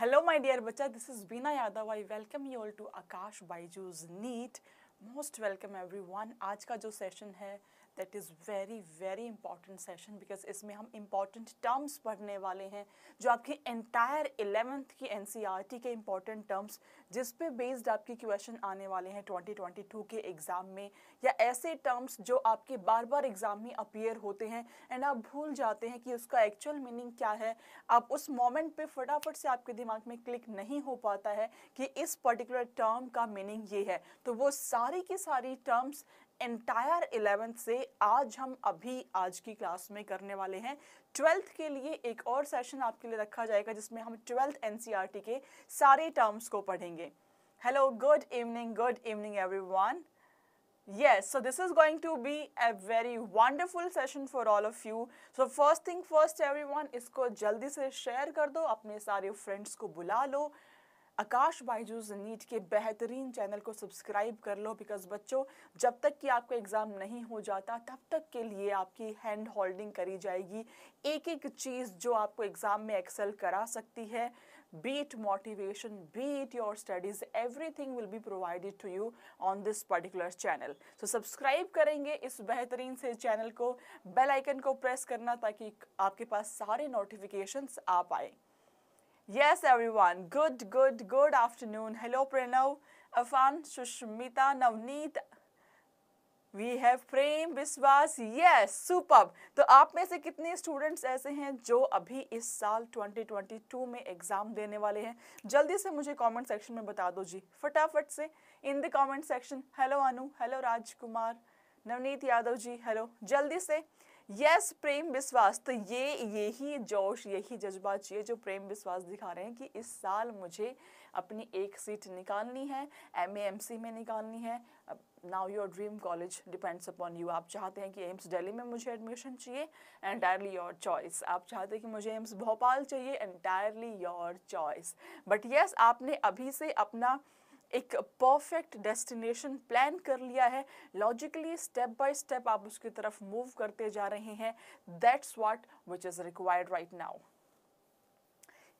Hello my dear बच्चा this is Beena Yadav I welcome you all to Aakash Byju's NEET most welcome everyone आज का जो session है that is very very important session because इसमें हम important terms पढ़ने वाले हैं जो आपके एंटायर एलेवेंथ की एन e के इम्पॉर्टेंट टर्म्स जिस पे बेस्ड आपके क्वेश्चन आने वाले हैं 2022 के एग्ज़ाम में या ऐसे टर्म्स जो आपके बार बार एग्ज़ाम में अपीयर होते हैं एंड आप भूल जाते हैं कि उसका एक्चुअल मीनिंग क्या है आप उस मोमेंट पे फटाफट से आपके दिमाग में क्लिक नहीं हो पाता है कि इस पर्टिकुलर टर्म का मीनिंग ये है तो वो सारी की सारी टर्म्स एंटायर इलेवेंथ से आज हम अभी आज की क्लास में करने वाले हैं ट्वेल्थ के लिए एक और सेशन आपके लिए रखा जाएगा जिसमें हम ट्वेल्थ एन e के सारे टर्म्स को पढ़ेंगे hello good evening good evening everyone yes so this is going to be a very wonderful session for all of you so first thing first everyone इसको जल्दी से शेयर कर दो अपने सारे फ्रेंड्स को बुला लो आकाश बाइजूस नीट के बेहतरीन चैनल को सब्सक्राइब कर लो बिकॉज बच्चों जब तक कि आपको एग्ज़ाम नहीं हो जाता तब तक के लिए आपकी हैंड होल्डिंग करी जाएगी एक एक चीज़ जो आपको एग्ज़ाम में एक्सेल करा सकती है beat motivation beat your studies everything will be provided to you on this particular channel so subscribe करेंगे इस बेहतरीन से चैनल को बेल आइकन को प्रेस करना ताकि आपके पास सारे नोटिफिकेशंस आ पाएँ Yes, everyone. Good, good, good afternoon. Hello, Pranav, Afan, Sushmita, Navneet. We have Prem Vishwas yes super तो आप में से कितने स्टूडेंट्स ऐसे हैं जो अभी इस साल 2022 में एग्ज़ाम देने वाले हैं जल्दी से मुझे कमेंट सेक्शन में बता दो जी फटाफट से in the comment section hello Anu hello Rajkumar Navneet Yadav ji hello जल्दी से यस प्रेम विश्वास तो ये यही जोश यही जज्बा चाहिए जो प्रेम विश्वास दिखा रहे हैं कि इस साल मुझे अपनी एक सीट निकालनी है एम ए एम सी में निकालनी है now your dream college depends upon you आप चाहते हैं कि एम्स दिल्ली में मुझे एडमिशन चाहिए एंटायरली योर चॉइस आप चाहते हैं कि मुझे एम्स भोपाल चाहिए entirely your choice but yes आपने अभी से अपना एक परफेक्ट डेस्टिनेशन प्लान कर लिया है लॉजिकली स्टेप बाय स्टेप आप उसकी तरफ मूव करते जा रहे हैं that's what which is required right now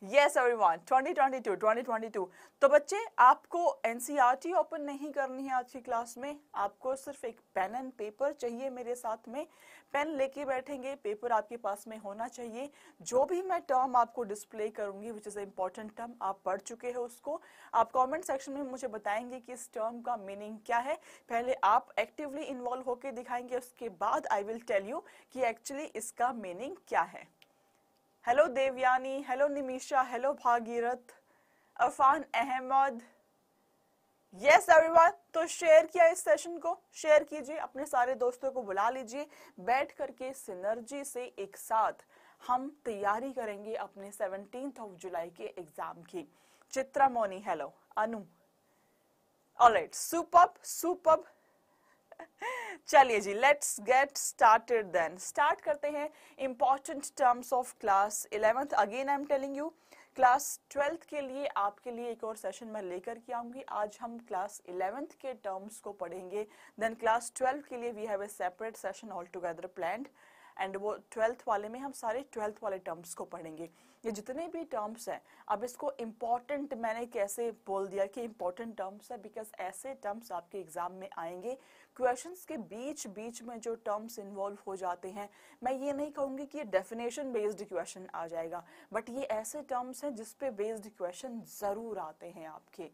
yes everyone 2022 2022 तो बच्चे आपको एनसीईआरटी ओपन e नहीं करनी है आज की क्लास में आपको सिर्फ एक पेन एंड पेपर चाहिए मेरे साथ में पेन लेके बैठेंगे पेपर आपके पास में होना चाहिए जो भी मैं टर्म आपको डिस्प्ले करूंगी which is a important term आप पढ़ चुके हैं उसको आप कमेंट सेक्शन में मुझे बताएंगे कि इस टर्म का मीनिंग क्या है पहले आप एक्टिवली इन्वॉल्व होकर दिखाएंगे उसके बाद आई विल टेल यू कि एक्चुअली इसका मीनिंग क्या है hello Devyani hello Nimisha hello Bhagirath Afan Ahmed yes everyone तो शेयर किया इस सेशन को शेयर कीजिए अपने सारे दोस्तों को बुला लीजिए बैठ करके सिनर्जी से एक साथ हम तैयारी करेंगे अपने सेवनटीन ऑफ जुलाई के एग्जाम की Chitra Moni hello Anu alright superb superb चलिए जी let's get started then start करते हैं important terms of class eleventh again I am telling you class twelfth के लिए आपके लिए एक और सेशन मैं लेकर के आऊंगी आज हम क्लास इलेवेंथ के टर्म्स को पढ़ेंगे देन क्लास ट्वेल्थ के लिए we have a separate session all together planned and वो ट्वेल्थ वाले में हम सारे ट्वेल्थ वाले टर्म्स को पढ़ेंगे ये जितने भी टर्म्स हैं अब इसको इम्पॉर्टेंट मैंने कैसे बोल दिया कि इम्पॉर्टेंट टर्म्स है बिकॉज ऐसे टर्म्स आपके एग्जाम में आएंगे क्वेश्चन के बीच बीच में जो टर्म्स इन्वॉल्व हो जाते हैं मैं ये नहीं कहूँगी कि ये डेफिनेशन बेस्ड क्वेश्चन आ जाएगा बट ये ऐसे टर्म्स हैं जिसपे बेस्ड क्वेश्चन ज़रूर आते हैं आपके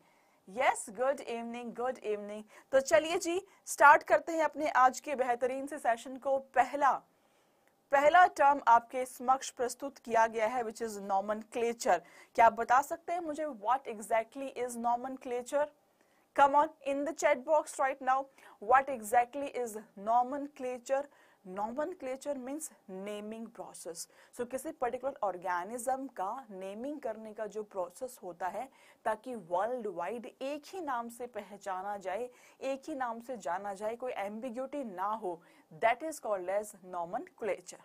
yes good evening good evening तो चलिए जी स्टार्ट करते हैं अपने आज के बेहतरीन से सेशन को पहला पहला टर्म आपके समक्ष प्रस्तुत किया गया है विच इज नॉमन क्लेचर क्या आप बता सकते हैं मुझे what exactly is nomenclature come on in the chat box right now what exactly is nomenclature nomenclature means naming process so किसी पर्टिकुलर ऑर्गेनिज्म का नेमिंग करने का जो प्रोसेस होता है ताकि वर्ल्ड वाइड एक ही नाम से पहचाना जाए एक ही नाम से जाना जाए कोई एम्बिग्यूटी ना हो that is called as nomenclature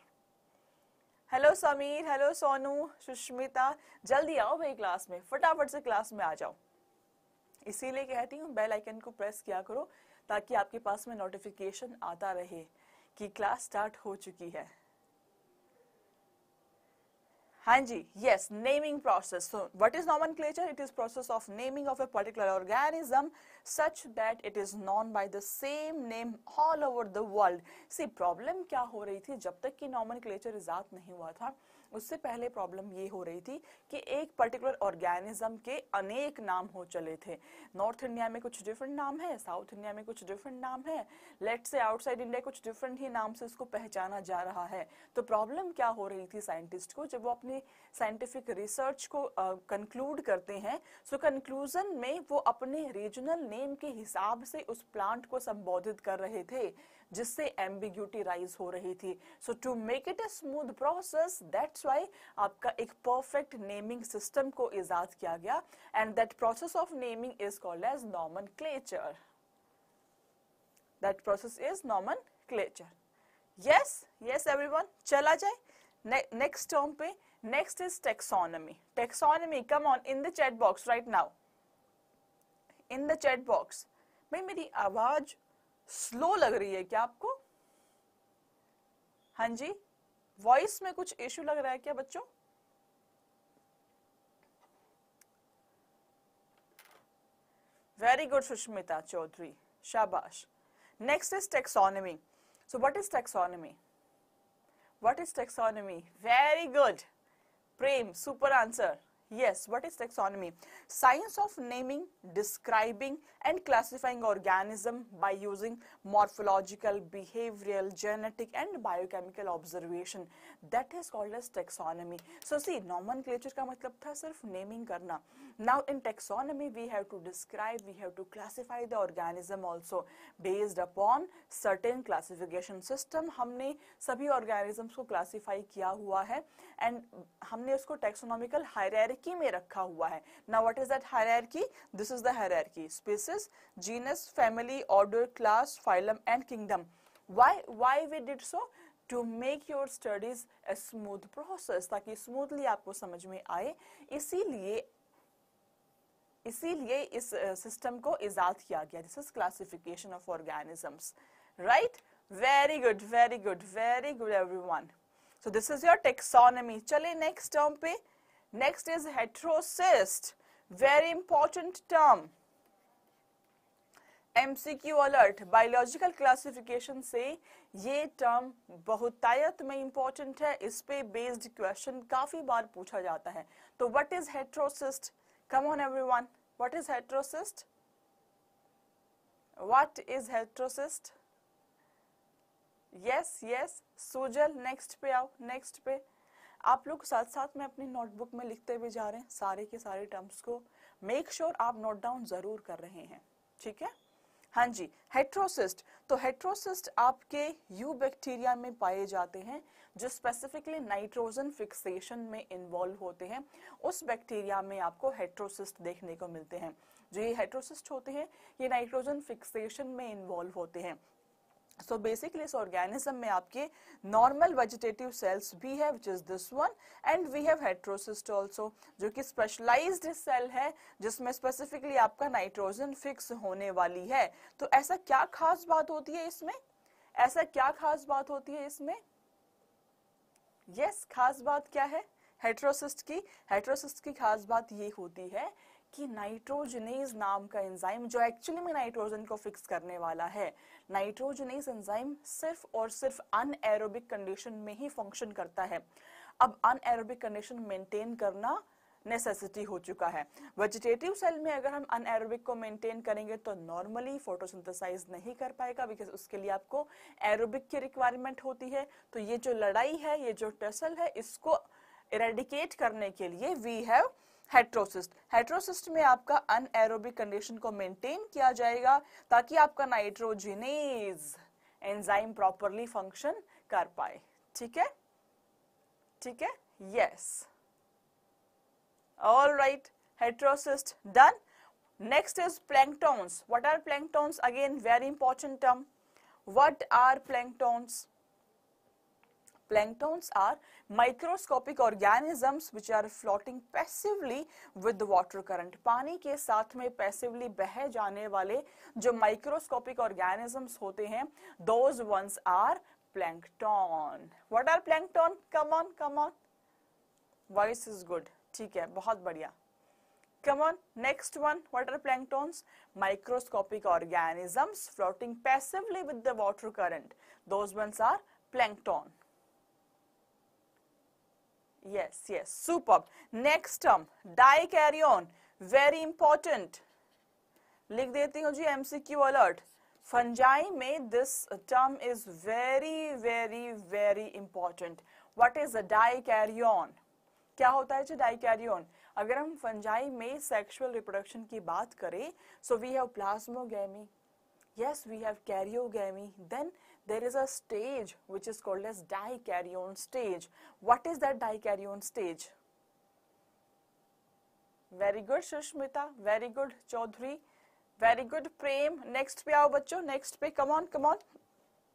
hello Sameer hello Sonu Sushmita जल्दी आओ भाई क्लास में फटाफट से क्लास में आ जाओ इसीलिए कहती हूँ बेल आइकन को प्रेस किया करो ताकि आपके पास में नोटिफिकेशन आता रहे कि क्लास स्टार्ट हो चुकी है हाँ जी yes naming process so what is nomenclature it is process of naming of a particular organism such that it is known by the same name all over the world see problem क्या हो रही थी जब तक कि नॉमन clutcher इजाद नहीं हुआ था उससे पहले प्रॉब्लम ये हो रही थी कि एक पर्टिकुलर ऑर्गेनिज्म के अनेक नाम हो चले थे नॉर्थ इंडिया में कुछ डिफरेंट नाम है साउथ इंडिया में कुछ डिफरेंट नाम है लेट से आउटसाइड इंडिया कुछ डिफरेंट ही नाम से उसको पहचाना जा रहा है तो प्रॉब्लम क्या हो रही थी साइंटिस्ट को जब वो अपने साइंटिफिक रिसर्च को कंक्लूड uh, करते हैं सो so कंक्लूजन में वो अपने रीजनल नेम के हिसाब से उस प्लांट को संबोधित कर रहे थे जिससे एम्बिग्यूटी राइज हो रही थी so to make it a smooth process that's why आपका एक परफेक्ट नेमिंग सिस्टम को इजाद किया गया and that process of naming is called as nomenclature that process is nomenclature yes yes everyone चला जाए नेक्स्ट टर्म पे next is taxonomy taxonomy come on in the chat box right now in the chat box भाई मेरी आवाज slow लग रही है क्या आपको हाँ जी वॉइस में कुछ इश्यू लग रहा है क्या बच्चों वेरी गुड सुष्मिता चौधरी शाबाश next is taxonomy so what is taxonomy what is taxonomy very good Prem super answer Yes, what is taxonomy? Science of naming, describing and classifying organism by using morphological, behavioral, genetic and biochemical observation that is called as taxonomy. So see nomenclature ka matlab tha sirf naming karna Now in taxonomy we have to describe, we have to classify the organism also based upon certain classification system. humne sabhi organisms ko classify kiya hua hai and humne usko taxonomical hierarchy mein rakha hua hai Now what is that hierarchy? This is the hierarchy. Species, genus, family, order, class, phylum asylum and kingdom. Why, why we did so? To make your studies a smooth process, ताकि smoothly आपको समझ में आए इसीलिए इसीलिए इस system को ईजाद किया गया this is classification of organisms right very good very good very good everyone so this is your taxonomy चले नेक्स्ट टर्म पे next is heterocyst very important term MCQ alert biological classification से ये term बहुतायत में important है इस पे based question काफी बार पूछा जाता है तो what is heterocyst come on everyone what is heterocyst what is heterocyst yes yes Sujal next पे आओ नेक्स्ट पे आप लोग साथ साथ में अपनी नोटबुक में लिखते हुए जा रहे हैं सारे के सारे टर्म्स को मेक श्योर sure आप नोट डाउन जरूर कर रहे हैं ठीक है हाँ जी हेट्रोसिस्ट तो हेट्रोसिस्ट आपके यू बैक्टीरिया में पाए जाते हैं जो स्पेसिफिकली नाइट्रोजन फिक्सेशन में इन्वॉल्व होते हैं उस बैक्टीरिया में आपको हेट्रोसिस्ट देखने को मिलते हैं जो ये हेट्रोसिस्ट होते हैं ये नाइट्रोजन फिक्सेशन में इन्वॉल्व होते हैं सो बेसिकली इस ऑर्गेनिज्म में आपके नॉर्मल वेजिटेटिव सेल्स भी है which is this one and we have heterocyst also जो कि स्पेशलाइज्ड सेल है जिसमें स्पेसिफिकली आपका नाइट्रोजन फिक्स होने वाली है तो ऐसा क्या खास बात होती है इसमें ऐसा क्या खास बात होती है इसमें यस yes, खास बात क्या है हेट्रोसिस्ट की हेट्रोसिस्ट की खास बात ये होती है कि नाइट्रोजनेज नाम का एंजाइम जो एक्चुअली में नाइट्रोजन को फिक्स करने वाला है नाइट्रोजनेज एंजाइम सिर्फ और सिर्फ अन कंडीशन में ही फंक्शन करता है अब अन कंडीशन मेंटेन करना नेसेसिटी हो चुका है वेजिटेटिव सेल में अगर हम अन को मेंटेन करेंगे तो नॉर्मली फोटोसिंथेसाइज नहीं कर पाएगा बिकॉज उसके लिए आपको एरोबिक की रिक्वायरमेंट होती है तो ये जो लड़ाई है ये जो टसल है इसको इरेडिकेट करने के लिए वी हैव हेट्रोसिस्ट हेट्रोसिस्ट में आपका अनएरोबिक कंडीशन को मेंटेन किया जाएगा ताकि आपका नाइट्रोजिनेज एंजाइम प्रॉपरली फंक्शन कर पाए ठीक है ठीक है yes all right heterocyst done next is planktons what are planktons again very important term what are planktons Planktons are microscopic organisms which are floating passively with the water current. pani ke sath mein passively beh jane wale jo microscopic organisms hote hain those ones are plankton. What are plankton? Come on, come on. Voice is good. theek hai bahut badhiya come on next one what are planktons microscopic organisms floating passively with the water current those ones are plankton Yes, yes, superb. Next term, um, dicaryon, very important. लिख देती हूँ जी MCQ alert fungi में this term is very very very important what is a dikaryon क्या होता है जी dikaryon अगर हम फंजाई में सेक्सुअल रिप्रोडक्शन की बात करें so we have plasmogamy yes we have karyogamy then there is a stage which is called as dikaryon stage. What is that dikaryon stage? Very good Sushmita, very good Chaudhary, very good Prem. Next पे आओ बच्चों, next पे come on, come on.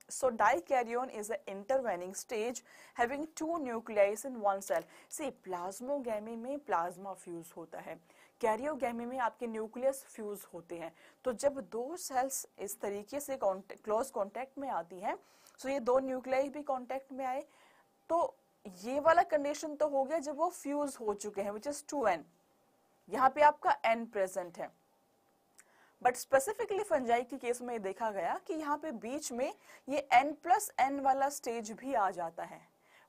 So dikaryon is an intervening stage having two nuclei in one cell. See plasmogamy में plasma fuse होता है. Karyogamy में आपके nucleus fuse होते हैं तो जब दो सेल्स इस तरीके से क्लोज कॉन्टेक्ट में आती हैं सो ये दो न्यूक्लियाई भी कॉन्टेक्ट में आए तो ये वाला कंडीशन तो हो गया जब वो फ्यूज हो चुके हैं विच इज टू एन यहाँ पे आपका एन प्रेजेंट है बट स्पेसिफिकली फंजाई के केस में देखा गया कि यहाँ पे बीच में ये एन प्लस एन वाला स्टेज भी आ जाता है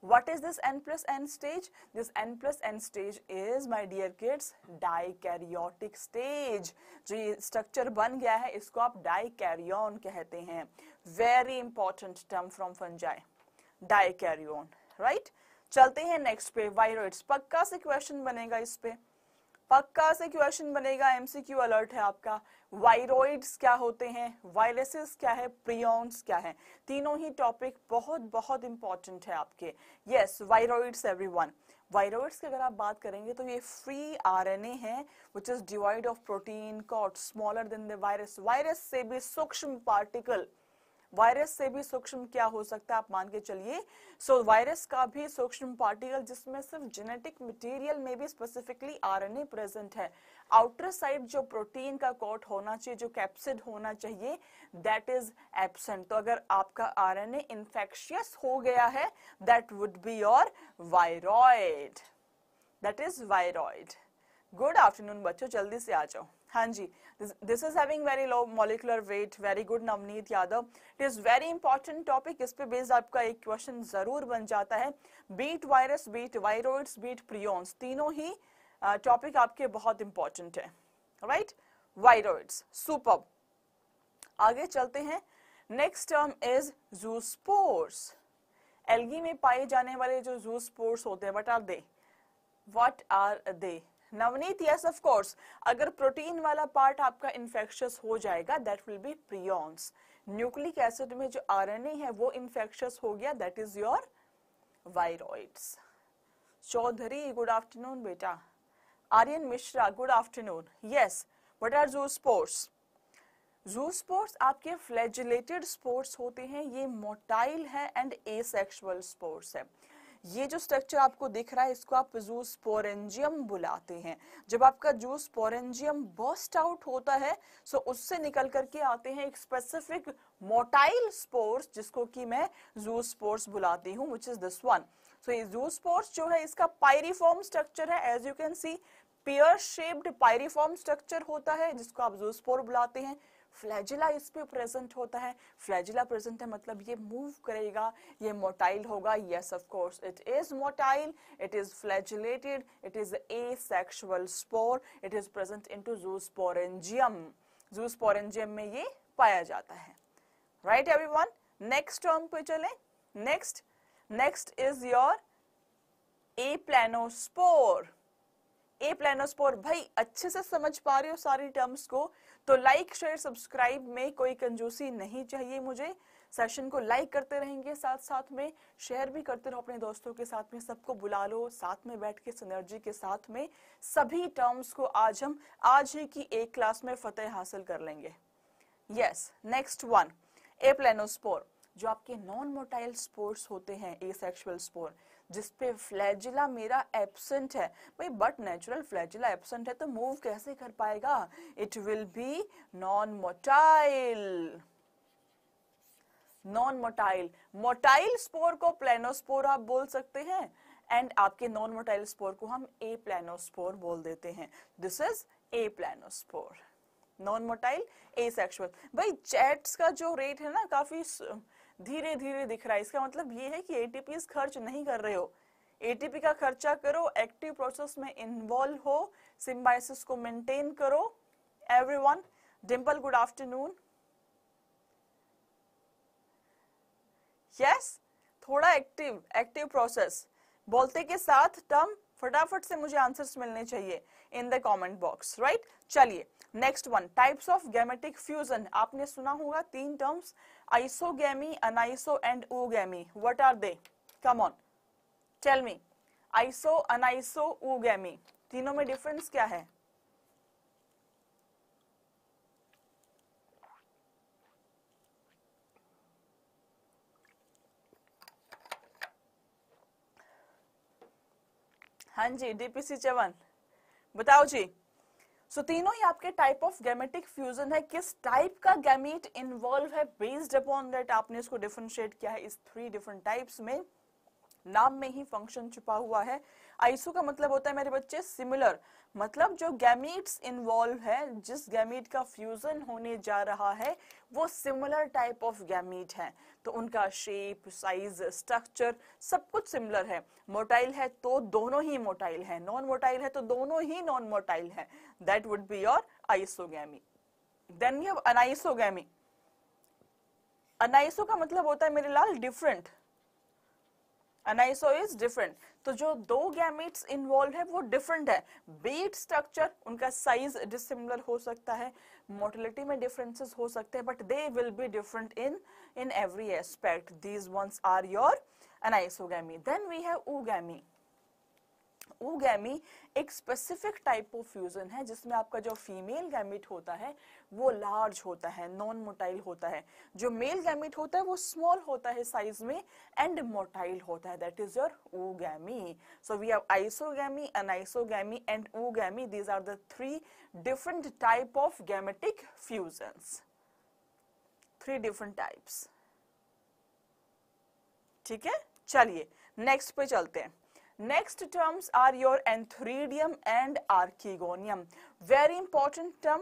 What is this N plus N stage? This N plus N stage is, my dear kids, dikaryotic stage जो ये स्ट्रक्चर बन गया है इसको आप डाइकैरियोन कहते हैं very important term from fungi dikaryon right चलते हैं नेक्स्ट पे वायरोइड्स पक्का से क्वेश्चन बनेगा इस पे पक्का से क्वेश्चन बनेगा एमसीक्यू अलर्ट है आपका वायरोइड्स क्या होते हैं वायरसेस क्या है प्रियॉन्स क्या है तीनों ही टॉपिक बहुत बहुत इंपॉर्टेंट है आपके यस वायरोइड्स एवरीवन वायरोइड्स की अगर आप बात करेंगे तो ये फ्री आरएनए है which is devoid of protein coat smaller than the virus virus से भी सूक्ष्म पार्टिकल वायरस से भी सूक्ष्म क्या हो सकता है आप मान के चलिए सो so, वायरस का भी सूक्ष्म पार्टिकल जिसमें सिर्फ जेनेटिक मटेरियल में भी स्पेसिफिकली आरएनए प्रेजेंट है आउटर साइड जो प्रोटीन का कोट होना चाहिए जो कैप्सिड होना चाहिए दैट इज एबसेंट तो अगर आपका आरएनए इन्फेक्शियस हो गया है that would be your viroid that is viroid good afternoon बच्चों जल्दी से आ जाओ हाँ जी this is having very low molecular weight very good Navneet Yadav it is very important topic इस पे बेस्ड आपका एक क्वेश्चन ज़रूर बन जाता है बीट वायरस बीट वायरोइड्स बीट प्रियोन्स तीनों ही टॉपिक uh, आपके बहुत इंपॉर्टेंट है राइट वायरोइड्स सुपर आगे चलते हैं next term is zoospores algae में पाए जाने वाले जो जूस्पोर्स होते हैं what are they what are they Navneet yes of course अगर प्रोटीन वाला पार्ट आपका इन्फेक्शस हो जाएगा that will be prions nucleic acid में जो आरएनए है वो इन्फेक्शस हो गया that is your viroids Chaudhary good afternoon बेटा Aryan Mishra good afternoon yes what are zoospores zoospores आपके फ्लैजिलेटेड स्पोर्ट्स होते हैं ये मोटाइल है एंड एसेक्सुअल स्पोर्ट्स है ये जो स्ट्रक्चर आपको दिख रहा है इसको आप जूस पोरेंजियम बुलाते हैं जब आपका जूस पोरेंजियम बर्स्ट आउट होता है सो उससे निकल करके आते हैं एक स्पेसिफिक मोटाइल स्पोर्स जिसको कि मैं जूस स्पोर्स बुलाती हूँ which is this one so ये जूस स्पोर्स जो है इसका पायरीफॉर्म स्ट्रक्चर है as you can see pear shaped pyriform structure होता है जिसको आप जूसपोर बुलाते हैं फ्लैजिला इस पे प्रेजेंट होता है फ्लैजिला प्रेजेंट है मतलब ये मूव करेगा ये मोटाइल होगा yes of course it is motile it is flagellated it is asexual spore it is present in to zoosporangium zoosporangium में ये पाया जाता है right everyone next term पे चले next next is your aplanospore aplanospore भाई अच्छे से समझ पा रहे हो सारी टर्म्स को तो लाइक शेयर सब्सक्राइब में कोई कंजूसी नहीं चाहिए मुझे सेशन को लाइक करते रहेंगे साथ साथ में शेयर भी करते रहो अपने दोस्तों के साथ में सबको बुला लो साथ में बैठ के सिनर्जी के साथ में सभी टर्म्स को आज हम आज ही की एक क्लास में फतेह हासिल कर लेंगे yes next one aplanospore जो आपके नॉन मोटाइल स्पोर्स होते हैं ए सेक्शुअल स्पोर जिसपे फ्लैजिला मेरा एबसेंट है भाई बट नेचुरल फ्लैजिला एबसेंट है तो मूव कैसे कर पाएगा it will be non motile non motile motile spore को प्लेनोस्पोर आप बोल सकते हैं एंड आपके नॉन मोटाइल स्पोर को हम ए प्लेनोस्पोर बोल देते हैं this is aplanospore non motile asexual भाई चैट्स का जो रेट है ना काफी स... धीरे धीरे दिख रहा है इसका मतलब ये है कि एटीपी खर्च नहीं कर रहे हो एटीपी का खर्चा करो एक्टिव प्रोसेस में इन्वॉल्व हो सिम्बाइसिस को मेंटेन करो everyone Dimple good afternoon yes थोड़ा एक्टिव एक्टिव प्रोसेस बोलते के साथ टर्म फटाफट से मुझे आंसर्स मिलने चाहिए in the comment box right चलिए next one types of gametic fusion आपने सुना होगा तीन terms isogamy aniso and oogamy what are they come on tell me iso aniso oogamy तीनों में डिफरेंस क्या है हाँ जी डीपीसी चवन बताओ जी सो so, तीनों ही आपके टाइप ऑफ गैमेटिक फ्यूजन है किस टाइप का गैमेट इन्वॉल्व है बेस्ड अपॉन दैट आपने इसको डिफ्रेंशिएट किया है इस थ्री डिफरेंट टाइप्स में नाम में ही फंक्शन छुपा हुआ है आइसो का मतलब होता है मेरे बच्चे सिमिलर मतलब जो गैमीट्स इन्वॉल्व है जिस गैमीट का फ्यूजन होने जा रहा है वो सिमिलर टाइप ऑफ गैमीट है तो उनका शेप साइज स्ट्रक्चर सब कुछ सिमिलर है मोटाइल है तो दोनों ही मोटाइल है नॉन मोटाइल है तो दोनों ही नॉन मोटाइल है that would be your isogamy then you anisogamy aniso का मतलब होता है मेरे लाल डिफरेंट अनाइसो इज डिफरेंट तो जो दो गैमेट्स इन्वॉल्व है वो डिफरेंट है बेट स्ट्रक्चर उनका साइज डिसिमिलर हो सकता है मोटिलिटी में डिफरेंसेस हो सकते हैं but they will be different in in every aspect these ones are your anisogamy then we have oogamy oogamy एक स्पेसिफिक टाइप ऑफ फ्यूजन है जिसमें आपका जो फीमेल गैमिट होता है वो लार्ज होता है नॉन मोटाइल होता है जो मेल गैमिट होता है वो स्मॉल होता है साइज में एंड मोटाइल होता है that is your oogamy so we have isogamy anisogamy and oogamy these are the three different type of gametic fusions three different types ठीक है चलिए नेक्स्ट पे चलते हैं Next terms are your anthridium and archegonium. Very important term.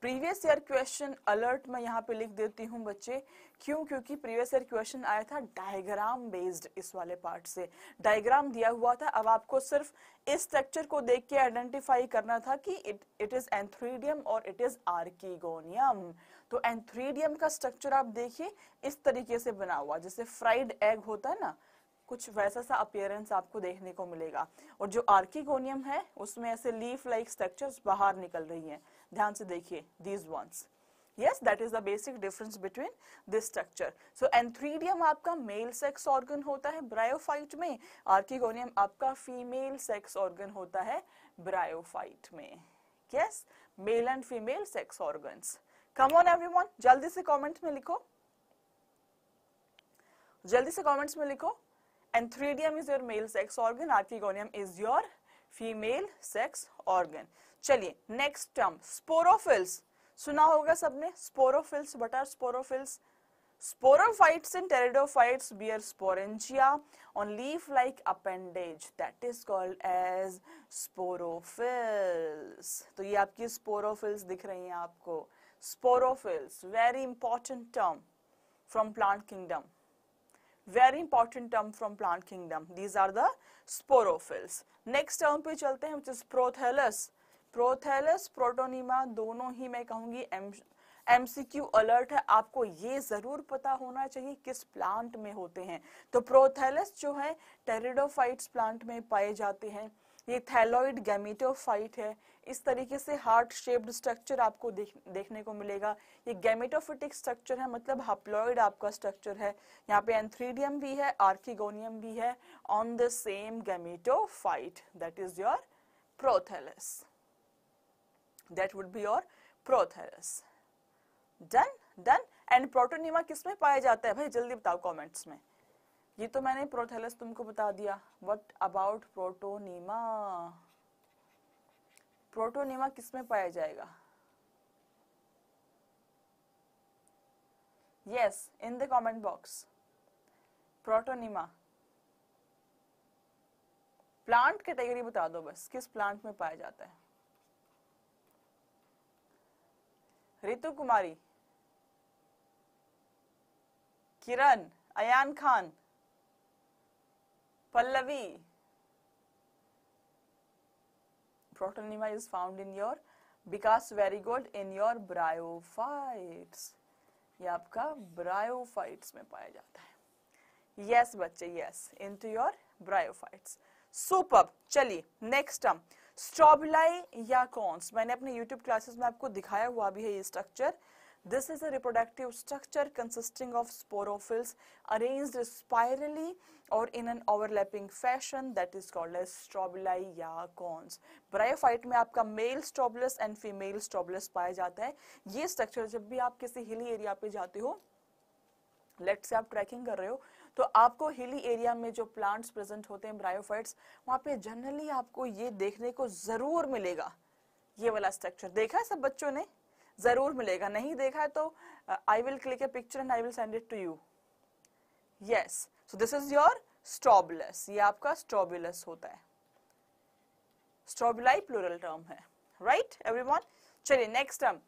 Previous year question alert मैं यहाँ पे लिख देती हूँ बच्चे क्यों क्योंकि प्रीवियस ईयर क्वेश्चन आया था डायग्राम बेस्ड इस वाले पार्ट से डायग्राम दिया हुआ था अब आपको सिर्फ इस स्ट्रक्चर को देख के आइडेंटिफाई करना था कि इट इट इज एंथ्रीडियम और इट इज आर्किगोनियम तो एंथ्रीडियम का स्ट्रक्चर आप देखिए इस तरीके से बना हुआ जैसे फ्राइड एग होता है ना कुछ वैसा सा अपियरेंस आपको देखने को मिलेगा और जो आर्किगोनियम है उसमें ऐसे लीफ लाइक स्ट्रक्चर बाहर निकल रही है ध्यान से देखिए these ones yes that is the basic difference between this structure so anthridium आपका male sex organ होता है bryophyte में archegonium आपका female sex organ होता है bryophyte में yes male and female sex organs come on everyone जल्दी से कमेंट्स में लिखो जल्दी से कमेंट्स में लिखो antheridium is your male sex organ archegonium is your female sex organ चलिए नेक्स्ट टर्म स्पोरोफिल्स सुना होगा सबने sporophylls but are sporophylls sporophytes and pteridophytes bear sporangia on leaf like appendage that is called as sporophylls तो ये आपकी sporophylls दिख रही हैं आपको Sporophylls, very important term from plant kingdom. Very important term from plant kingdom. These are the sporophylls. Next term pe chalte hain which is prothallus. Prothallus, protonema dono hi main kahungi MCQ alert है आपको ये जरूर पता होना चाहिए किस plant में होते हैं तो प्रोथेलस जो है टेरिडोफाइट्स प्लांट में पाए जाते हैं ये थैलॉइड गैमेटोफाइट है इस तरीके से हार्ट शेप्ड स्ट्रक्चर आपको देख, देखने को मिलेगा ये गैमेटोफिटिक स्ट्रक्चर है मतलब हप्लॉइड आपका स्ट्रक्चर है यहाँ पे एंथ्रीडियम भी है आर्किगोनियम भी है on the same gametophyte that is your prothallus that would be your prothallus done done and protonema किसमें पाया जाता है भाई जल्दी बताओ कॉमेंट्स में ये तो मैंने प्रोथेलस तुमको बता दिया वट अबाउट प्रोटोनीमा प्रोटोनीमा किसमें पाया जाएगा yes in the comment box protonema plant category बता दो बस किस प्लांट में पाया जाता है रितु कुमारी किरण Ayan Khan Pallavi. Protonema is found in your because very good in your bryophytes. ये आपका ब्रायोफाइट्स में पाया जाता है यस yes, बच्चे yes to your bryophytes super चलिए नेक्स्ट हम स्ट्रॉबेलाई या कॉन्स मैंने अपने यूट्यूब क्लासेस में आपको दिखाया हुआ भी है ये structure This is a reproductive structure consisting of sporophylls arranged spirally or in an overlapping fashion that is called as strobili ya cones bryophyte mein aapka male strobilus and female strobilus paya jata hai ye structure jab bhi aap kisi hilly area pe jate ho let say आप trekking कर रहे हो तो आपको hilly area में जो plants present होते हैं ब्रायोफाइट्स वहां पे जनरली आपको ये देखने को ज़रूर मिलेगा ये वाला स्ट्रक्चर देखा है सब बच्चों ने जरूर मिलेगा नहीं देखा है तो I will click a picture and I will send it to you yes so this is your strobilus ये आपका स्ट्रॉबुलस होता है स्ट्रॉबुलाई प्लूरल टर्म है राइट एवरीवन चलिए next term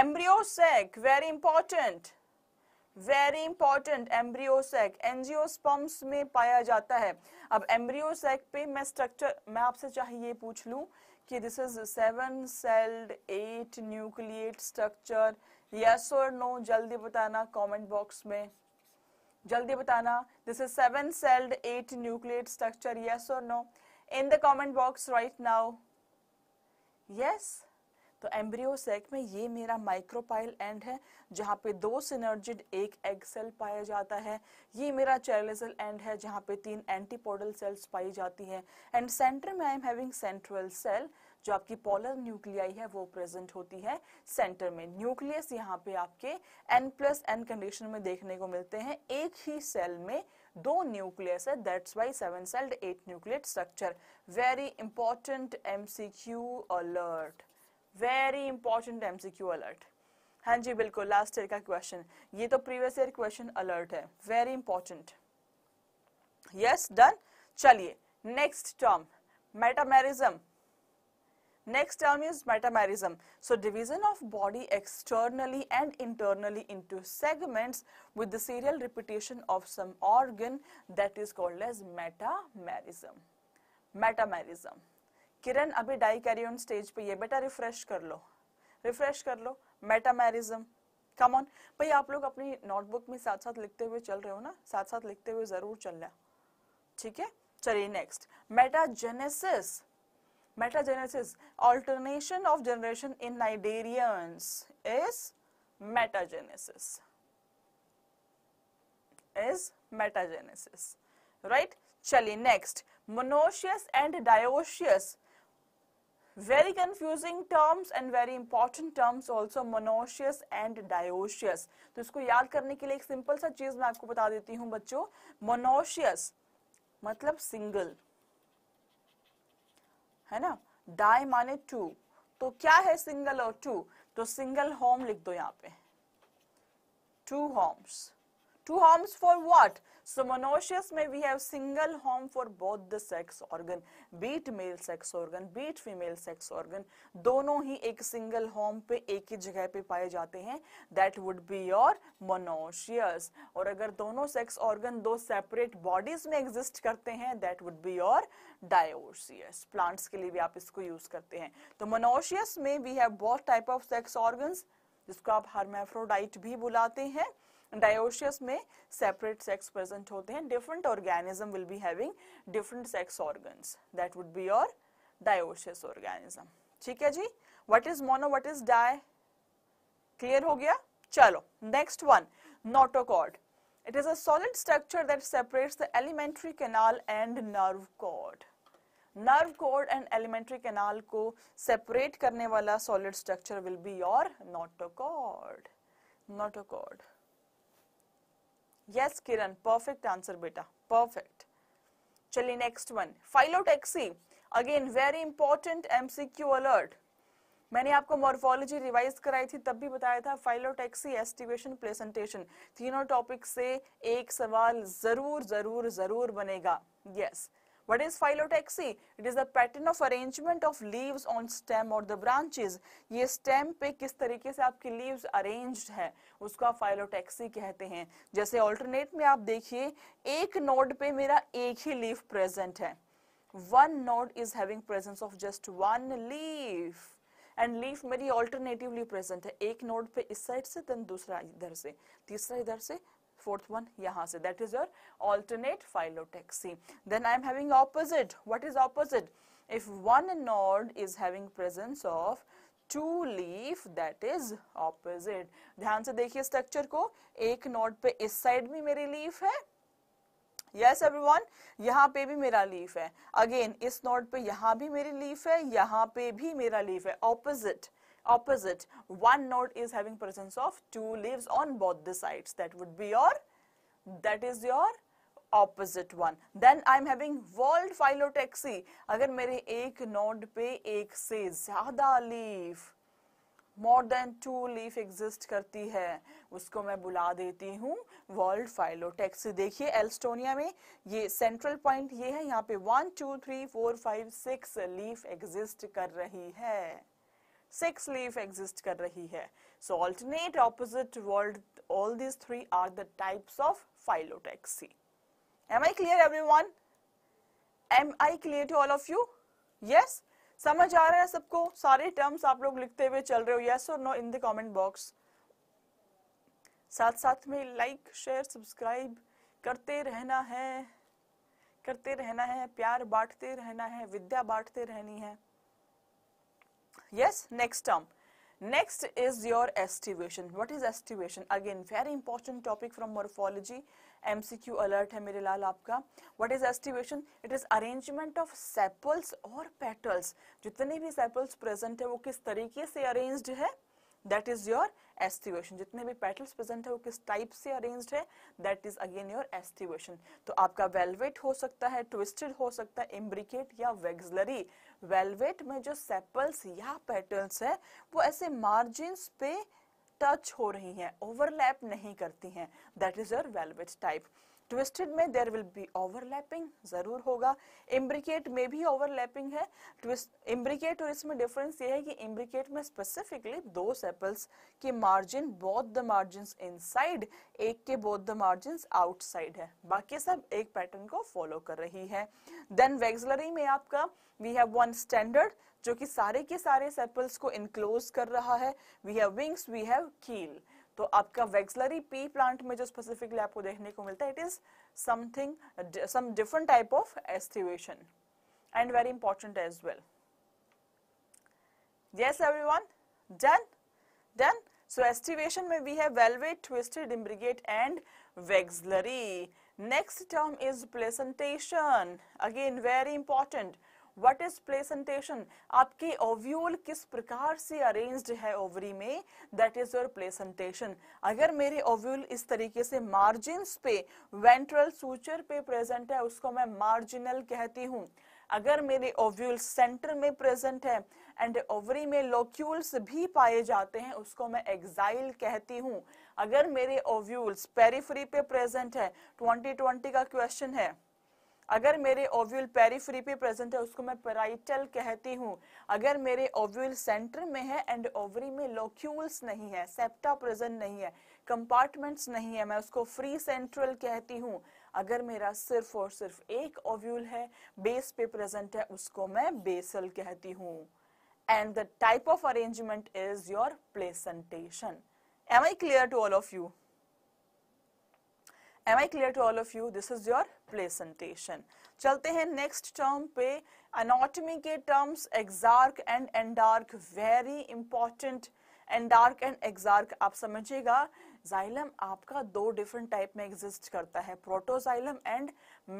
embryo sac very important very important embryo sac angiosperms में पाया जाता है अब एम्ब्रियोसेक पे मैं स्ट्रक्चर मैं आपसे चाहिए पूछ लूं कि this is seven celled eight nucleate structure yes और नो जल्दी बताना कमेंट बॉक्स में जल्दी बताना this is seven celled eight nucleate structure yes और no in the comment box right now yes तो एम्ब्रियो सेक में ये मेरा माइक्रोपाइल एंड है जहाँ पे दो सिनर्जिड एक एग सेल पाया जाता है ये मेरा चेरलेजल एंड है जहाँ पे तीन एंटीपोडल सेल्स पाई जाती हैं एंड सेंटर में I am having central cell जो आपकी पोलर न्यूक्लियाई है वो प्रेजेंट होती है सेंटर में न्यूक्लियस यहाँ पे आपके एन प्लस एन कंडीशन में देखने को मिलते हैं एक ही सेल में दो न्यूक्लियस है that's why seven celled eight nucleate structure very important M alert very important MCQ alert हाँ जी बिल्कुल लास्ट ईयर का क्वेश्चन ये तो प्रीवियस ईयर क्वेश्चन अलर्ट है वेरी इंपॉर्टेंट यस डन चलिए next term metamerism Next term is metamerism. So division of body externally and internally into segments with the serial repetition of some organ that is called as metamerism. Metamerism. Kiran अभी dikaryon stage पे है बेटा refresh कर लो refresh कर लो metamerism come on भाई आप लोग अपनी नोटबुक में साथ साथ लिखते हुए चल रहे हो ना साथ साथ लिखते हुए जरूर चल रहा ठीक है चलिए next metagenesis metagenesis alternation of generation in cnidarians is metagenesis is metagenesis right चलिए next monoecious and dioecious Very confusing terms and very important terms also monoecious and dioecious. तो इसको याद करने के लिए एक सिंपल सा चीज मैं आपको बता देती हूँ बच्चों मोनोशियस मतलब सिंगल है ना डाई माने टू तो क्या है सिंगल और टू तो सिंगल होम लिख दो यहाँ पे two homes two homes for what So monoecious में we have single home for both the sex organ, be it male sex organ, be it female sex organ, दोनों ही एक single home पे एक ही जगह पे पाए जाते हैं that would be your monoecious. और अगर दोनों sex organ दो separate bodies में exist करते हैं that would be your dioecious. Plants के लिए भी आप इसको use करते हैं तो monoecious में we have both type of sex organs जिसको आप हर्मेफ्रोडाइट भी बुलाते हैं डायोशियस में सेपरेट सेक्स प्रेजेंट होते हैं different organism will be having different sex organs that would be your dioecious organism ठीक है जी what is mono what is di clear हो गया चलो next one notochord it is a solid structure that separates the alimentary canal and nerve cord nerve cord and alimentary canal को separate करने वाला solid structure will be your notochord notochord yes Kiran perfect answer बेटा perfect चलिए next one phyllotaxy again very important MCQ alert मैंने आपको morphology revise कराई थी तब भी बताया था फाइलोटेक्सी एस्टिवेशन प्लेसेंटेशन तीनों टॉपिक से एक सवाल जरूर जरूर जरूर बनेगा yes What is phyllotaxy? It is the pattern of arrangement of leaves on stem or the branches. ये stem पे किस तरीके से आपकी leaves arranged है उसका फाइलोटैक्सी कहते हैं जैसे ऑल्टरनेट में आप देखिए एक नोड पे मेरा एक ही लीफ प्रेजेंट है one node is having presence of just one leaf and leaf मेरी ऑल्टरनेटिवली प्रेजेंट है एक नोड पे इस साइड से देन दूसरा इधर से तीसरा इधर से fourth one yahan se that is your alternate phyllotaxy then i am having opposite what is opposite if one node is having presence of two leaf that is opposite ध्यान से देखिए स्ट्रक्चर को एक नोट पे इस side भी मेरी leaf है यस एवरीवन यहाँ पे भी मेरा लीफ है अगेन इस नोट पे यहाँ भी मेरी लीफ है यहाँ पे भी मेरा लीफ है opposite opposite one node is having presence of two leaves on both the sides that would be your that is your opposite one then I am having whorled phyllotaxy अगर मेरे एक node पे एक से ज्यादा leaf more than two leaf exist करती है उसको मैं बुला देती हूँ वर्ल्ड फाइलोटेक्सी देखिए एल्स्टोनिया में ये सेंट्रल पॉइंट ये है यहाँ पे one two three four five six leaf exist कर रही है सिक्स लीफ एग्जिस्ट कर रही है so alternate opposite whorled all these three are the types of phyllotaxy am i clear everyone am i clear to all of you yes समझ आ रहा है सबको सारे टर्म्स आप लोग लिखते हुए चल रहे हो यस और no in the comment box साथ साथ में लाइक शेयर सब्सक्राइब करते रहना है करते रहना है प्यार बांटते रहना है विद्या बांटते रहनी है yes next term next is your aestivation what is aestivation again very important topic from morphology MCQ alert है मेरे लाल आपका what is aestivation it is arrangement of sepals और पेटल्स जितने भी सेपल्स प्रेजेंट है वो किस तरीके से अरेन्ज है दैट इज योर एस्टिवेशन जितने भी पेटल्स प्रेजेंट है वो किस टाइप से अरेन्ज है that is again your aestivation तो आपका वेलवेट हो सकता है ट्विस्टेड हो सकता है इम्ब्रिकेट या वेग्जलरी वेलवेट में जो सेपल्स या पेटल्स है वो ऐसे मार्जिन पे टच हो रही हैं ओवरलैप नहीं करती हैं that is uh valvate type twisted में देर विल बी ओवरलैपिंग ज़रूर होगा इम्ब्रिकेट में भी ओवरलैपिंग है ट्विस्ट इम्ब्रिकेट और इसमें डिफरेंस ये है कि इम्ब्रिकेट में स्पेसिफिकली दो सेपल्स के margin both the margin inside एक के बोथ द मार्जिन आउटसाइड है बाकी सब एक पैटर्न को फॉलो कर रही है देन वेक्सलरी में आपका वी हैव वन स्टैंडर्ड जो कि सारे के सारे सेपल्स को इनक्लोज कर रहा है we have wings we have keel तो आपका वेक्सलरी पी प्लांट में जो स्पेसिफिकली आपको देखने को मिलता है it is something some different type of aestivation and very important as well yes everyone done done so aestivation में we have valvate twisted imbricate and vexillary next term is placentation again very important what is placentation आपके ovule किस प्रकार से arranged है ovary में that is your placentation अगर मेरे ovule इस तरीके से मार्जिन पे वेंट्रल सूचर पे प्रेजेंट है उसको मैं मार्जिनल कहती हूँ अगर मेरे ओव्यूल सेंटर में प्रेजेंट है एंड ओवरी में लोक्यूल्स भी पाए जाते हैं उसको मैं एग्जाइल कहती हूँ अगर मेरे ओव्यूल्स पेरीफ्री पे प्रेजेंट है 2020 का क्वेश्चन है अगर मेरे ओव्यूल पेरीफ्री पे प्रेजेंट है उसको मैं पेराइटल कहती हूँ अगर मेरे ओव्यूल सेंटर में है एंड ओवरी में लोक्यूल्स नहीं है सेप्टा प्रेजेंट नहीं है कंपार्टमेंट्स नहीं है मैं उसको फ्री सेंट्रल कहती हूँ अगर मेरा सिर्फ और सिर्फ एक ओव्यूल है बेस पे प्रेजेंट है उसको मैं बेसल कहती हूँ and the type of arrangement is your placentation am I clear to all of you am I clear to all of you this is your placentation चलते हैं नेक्स्ट टर्म पे anatomy के terms exarch and endarch very important endarch and exarch आप समझिएगा xylem आपका दो different type में exist करता है प्रोटोजाइलम एंड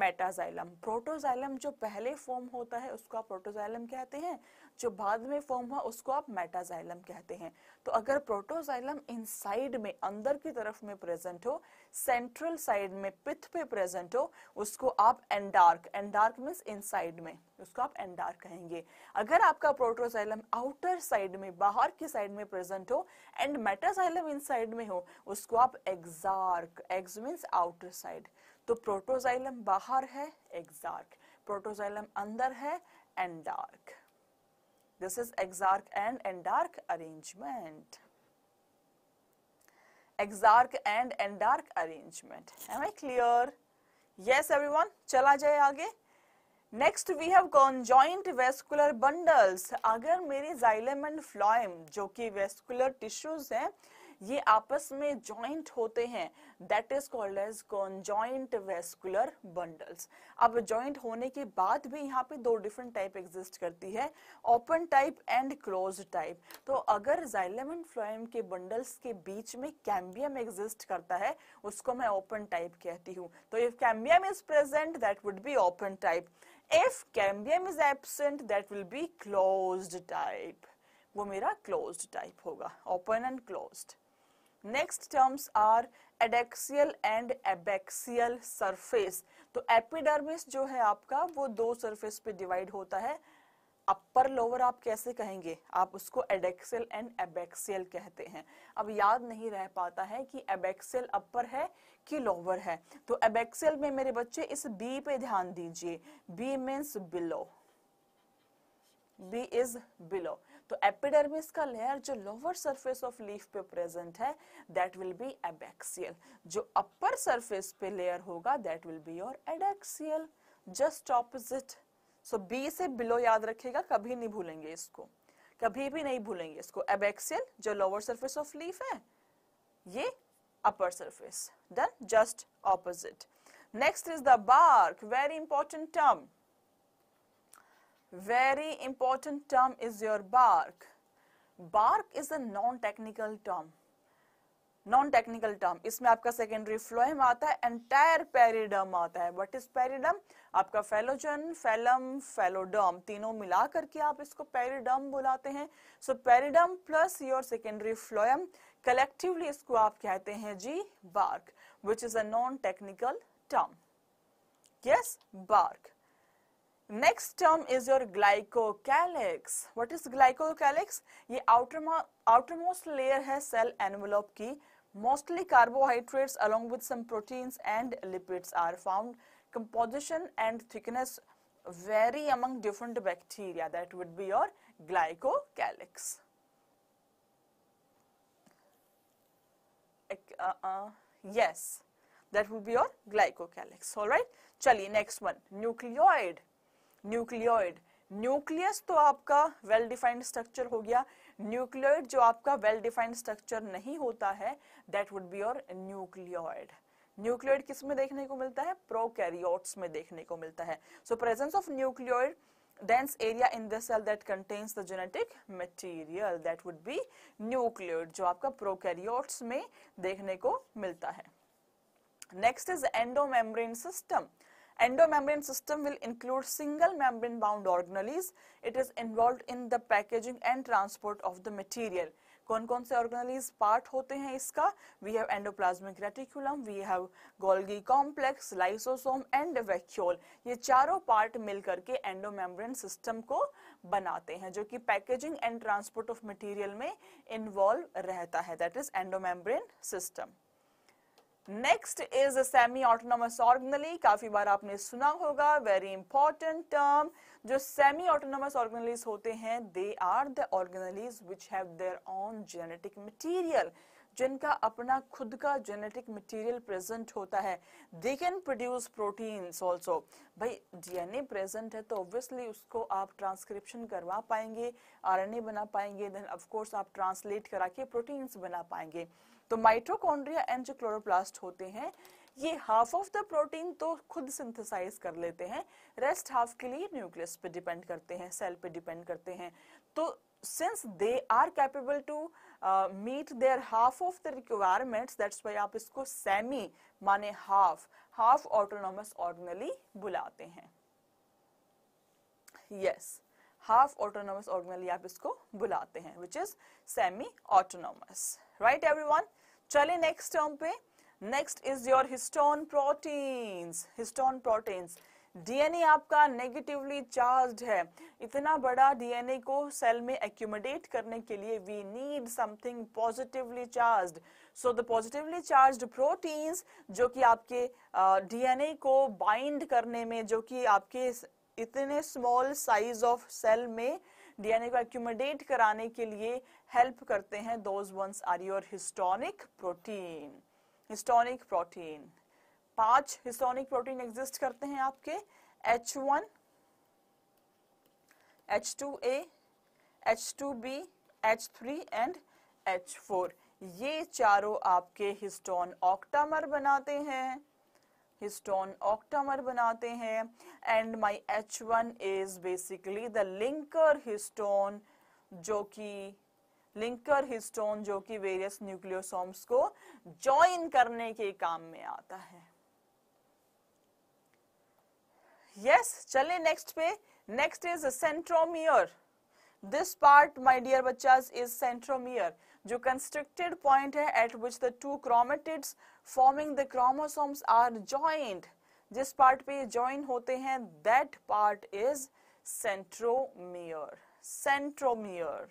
मेटाजाइलम प्रोटोजाइलम जो पहले फॉर्म होता है उसको आप प्रोटोजाइलम कहते हैं जो बाद में फॉर्म हुआ उसको आप मेटाजाइलम कहते हैं तो अगर प्रोटोजाइलम इनसाइड में अंदर की तरफ में प्रेजेंट हो सेंट्रल साइड में पिथ पे प्रेजेंट हो उसको आप एंडार्क एंडार्क मीन्स इनसाइड में उसको आप एंडार्क कहेंगे अगर आपका प्रोटोजाइलम आउटर साइड में बाहर की साइड में प्रेजेंट हो एंड मेटाजाइलम इनसाइड में हो उसको आप exarch ex means outer side तो प्रोटोजाइलम बाहर है एग्जार्क प्रोटोजाइलम अंदर है endarch This is exarch and endarch arrangement. Exarch and endarch arrangement. Am I clear? Yes, everyone. chala jaye aage next we have conjoint vascular bundles अगर मेरे xylem and फ्लॉयम जो कि vascular tissues हैं ये आपस में जॉइंट होते हैं that is called as conjoint vascular bundles अब ज्वाइंट होने के बाद भी यहाँ पे दो डिफरेंट टाइप एग्जिस्ट करती है open type and close type तो अगर जाइलम एंड फ्लोएम के बंडल्स के बीच में कैम्बियम एग्जिस्ट करता है उसको मैं ओपन टाइप कहती हूँ तो if cambium is present that would be open type if cambium is absent that will be close type वो मेरा क्लोज टाइप होगा open and close next terms are adaxial and abaxial surface तो epidermis जो है आपका वो दो surface पे डिवाइड होता है अपर लोअर आप कैसे कहेंगे आप उसको एडेक्सियल एंड एबेक्सियल कहते हैं अब याद नहीं रह पाता है कि एबेक्सियल अपर है कि लोअर है तो एबेक्सियल में मेरे बच्चे इस बी पे ध्यान दीजिए B means below B is below तो एपिडर्मिस का लेयर जो लोअर सरफेस ऑफ लीफ पे प्रेजेंट है दैट विल बी एबैक्सियल जो अपर सरफेस पे लेयर होगा that will be your adaxial just opposite so B से बिलो याद रखेगा कभी नहीं भूलेंगे इसको कभी भी नहीं भूलेंगे इसको एबेक्सियल जो लोअर सरफेस ऑफ लीफ है ये upper surface done just opposite next is the bark very important term Very important term is your bark. Bark is a non-technical term. Non technical term इसमें आपका secondary phloem आता है entire periderm आता है what is periderm आपका phellogen phellem phelloderm तीनों मिला करके आप इसको पेरिडर्म बुलाते हैं so periderm plus your secondary phloem collectively इसको आप कहते हैं जी bark which is a non technical term yes bark Next term is your glycocalyx. What is glycocalyx? ये outermost layer है cell envelope की. Mostly carbohydrates along with some proteins and lipids are found. Composition and thickness vary among different bacteria. That would be your glycocalyx. Uh, uh, yes, that would be your glycocalyx. All right. चलिए next one. Nucleoid. Nucleoid nucleus तो आपका well defined structure हो गया nucleoid जो आपका well defined structure नहीं होता है that would be your nucleoid nucleoid किस में देखने को मिलता है प्रोकैरियोट्स में देखने को मिलता है so presence of nucleoid dense area in the cell that contains the genetic material that would be nucleoid जो आपका प्रोकैरियोट्स में देखने को मिलता है next is endomembrane system Endomembrane system will include single membrane bound organelles. It is involved in the packaging and transport of the material. कौन कौन से ऑर्गेनलीज पार्ट होते हैं इसका we have endoplasmic reticulum we have Golgi complex lysosome and vacuole ये चारों part मिलकर के एंडोमेम्ब्रेन सिस्टम को बनाते हैं जो कि packaging and transport of material में इन्वॉल्व रहता है that is endomembrane system next is semi autonomous organelle काफी बार आपने सुना होगा वेरी इंपॉर्टेंट टर्म जो सेमी ऑटोनोमस ऑर्गनलीज होते हैं they are the organelles which have their own genetic material जिनका अपना खुद का जेनेटिक मटेरियल प्रेजेंट होता है they can produce proteins also. भाई डीएनए प्रेजेंट है तो ऑब्वियसली उसको आप ट्रांसक्रिप्शन करवा पाएंगे आरएनए बना पाएंगे देन ऑफ कोर्स आप ट्रांसलेट करा के प्रोटीन्स बना पाएंगे तो माइट्रोकॉन्ड्रिया एंड जो क्लोरोप्लास्ट होते हैं ये हाफ ऑफ द प्रोटीन तो खुद सिंथेसाइज कर लेते हैं रेस्ट हाफ के लिए न्यूक्लियस पे डिपेंड करते हैं सेल पे डिपेंड करते हैं तो since they are capable to meet their half of the requirements that's why आप इसको सेमी माने हाफ हाफ ऑटोनोमस ऑर्गनली बुलाते हैं yes yes. Half autonomous organelle आप इसको बुलाते हैं which is semi autonomous right everyone चले नेक्स्ट टर्म पे next is your histone proteins histone proteins DNA आपका नेगेटिवली चार्ज्ड है इतना बड़ा डीएनए को सेल में एक्यूमिडेट करने के लिए we need something positively charged so the positively charged proteins जो कि आपके डीएनए uh, को बाइंड करने में जो कि आपके इतने स्मॉल साइज ऑफ सेल में डीएनए को एक्यूमोडेट कराने के लिए हेल्प करते हैं those ones are your histonic protein histonic protein पांच हिस्टोनिक प्रोटीन एग्जिस्ट करते हैं आपके H one H two A H two B H three and H four ये चारों आपके हिस्टोन ऑक्टामर बनाते हैं हिस्टोन ऑक्टामर बनाते हैं and my H one is basically the linker histone जो कि लिंकर हिस्टोन जो कि वेरियस न्यूक्लियोसोम्स को ज्वाइन करने के काम में आता है यस yes, चले नेक्स्ट पे next is centromere this part my dear बच्चा इज सेंट्रोमियर जो कंस्ट्रिक्टेड पॉइंट है at which the two chromatids forming the chromosomes are joint जिस पार्ट पे ये ज्वाइन होते हैं that part is centromere centromere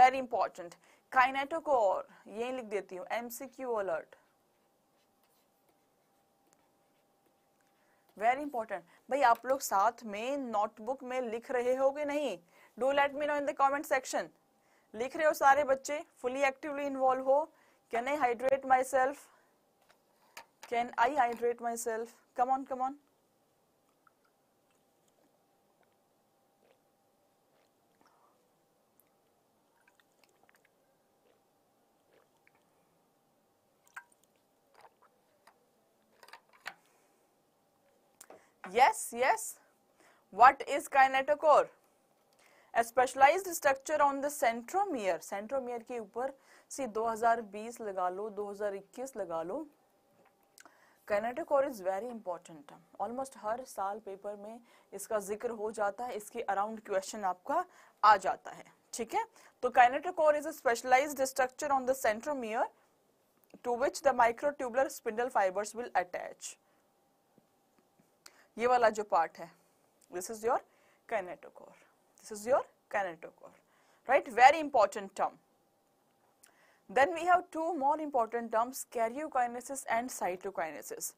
very important kinetochore यही लिख देती हूँ एमसीक्यू अलर्ट वेरी इंपॉर्टेंट भाई आप लोग साथ में नोटबुक में लिख रहे हो कि नहीं do let me know in the comment section लिख रहे हो सारे बच्चे फुली एक्टिवली इन्वॉल्व हो can I hydrate myself can I hydrate myself come on come on yes yes what is kinetochore a specialise structure on the centromere centromere के ऊपर see 2020 लगा लो 2021 लगा लो core is very important almost हर साल paper में इसका जिक्र हो जाता है इसके अराउंड क्वेश्चन आपका आ जाता है ठीक है तो kinetochore is a specialise structure on the centromere to which the microtubular spindle fibres will attach ये वाला जो पार्ट है this is your kinetochore This is your kinetochore, right? Very important term. Then we have two more important terms, karyokinesis and cytokinesis.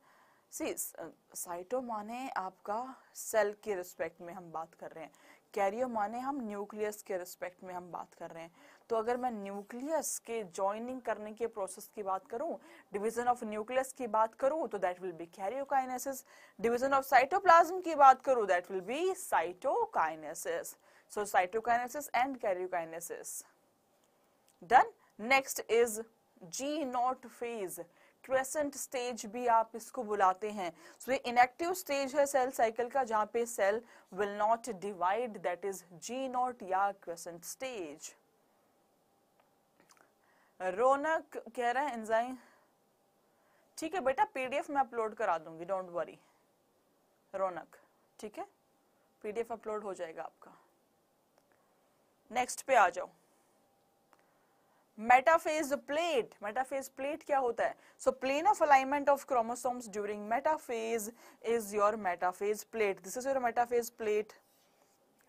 see uh, cyto mane aapka cell ke respect mein hum baat kar rahe hain karyo माने हम nucleus के respect में हम बात कर रहे हैं तो अगर मैं न्यूक्लियस के जॉइनिंग करने के प्रोसेस की बात करूं डिवीजन ऑफ न्यूक्लियस की बात करूं तो that will be karyokinesis division of cytoplasm की बात करूं that will be cytokinesis So cytokinesis and karyokinesis. Done. Next is G not phase. Crescent stage भी आप इसको बुलाते हैं सो ये इनएक्टिव स्टेज है सेल साइकिल का जहां पे cell will not divide that is G naught या क्रेसेंट स्टेज रोनक कह रहा है एंजाइम ठीक है बेटा पीडीएफ में अपलोड करा दूंगी डोंट वरी रोनक ठीक है पीडीएफ अपलोड हो जाएगा आपका नेक्स्ट पे आ जाओ मेटाफेज प्लेट मेटाफेज प्लेट क्या होता है so plane of alignment of chromosomes during metaphase is your metaphase plate this is your metaphase plate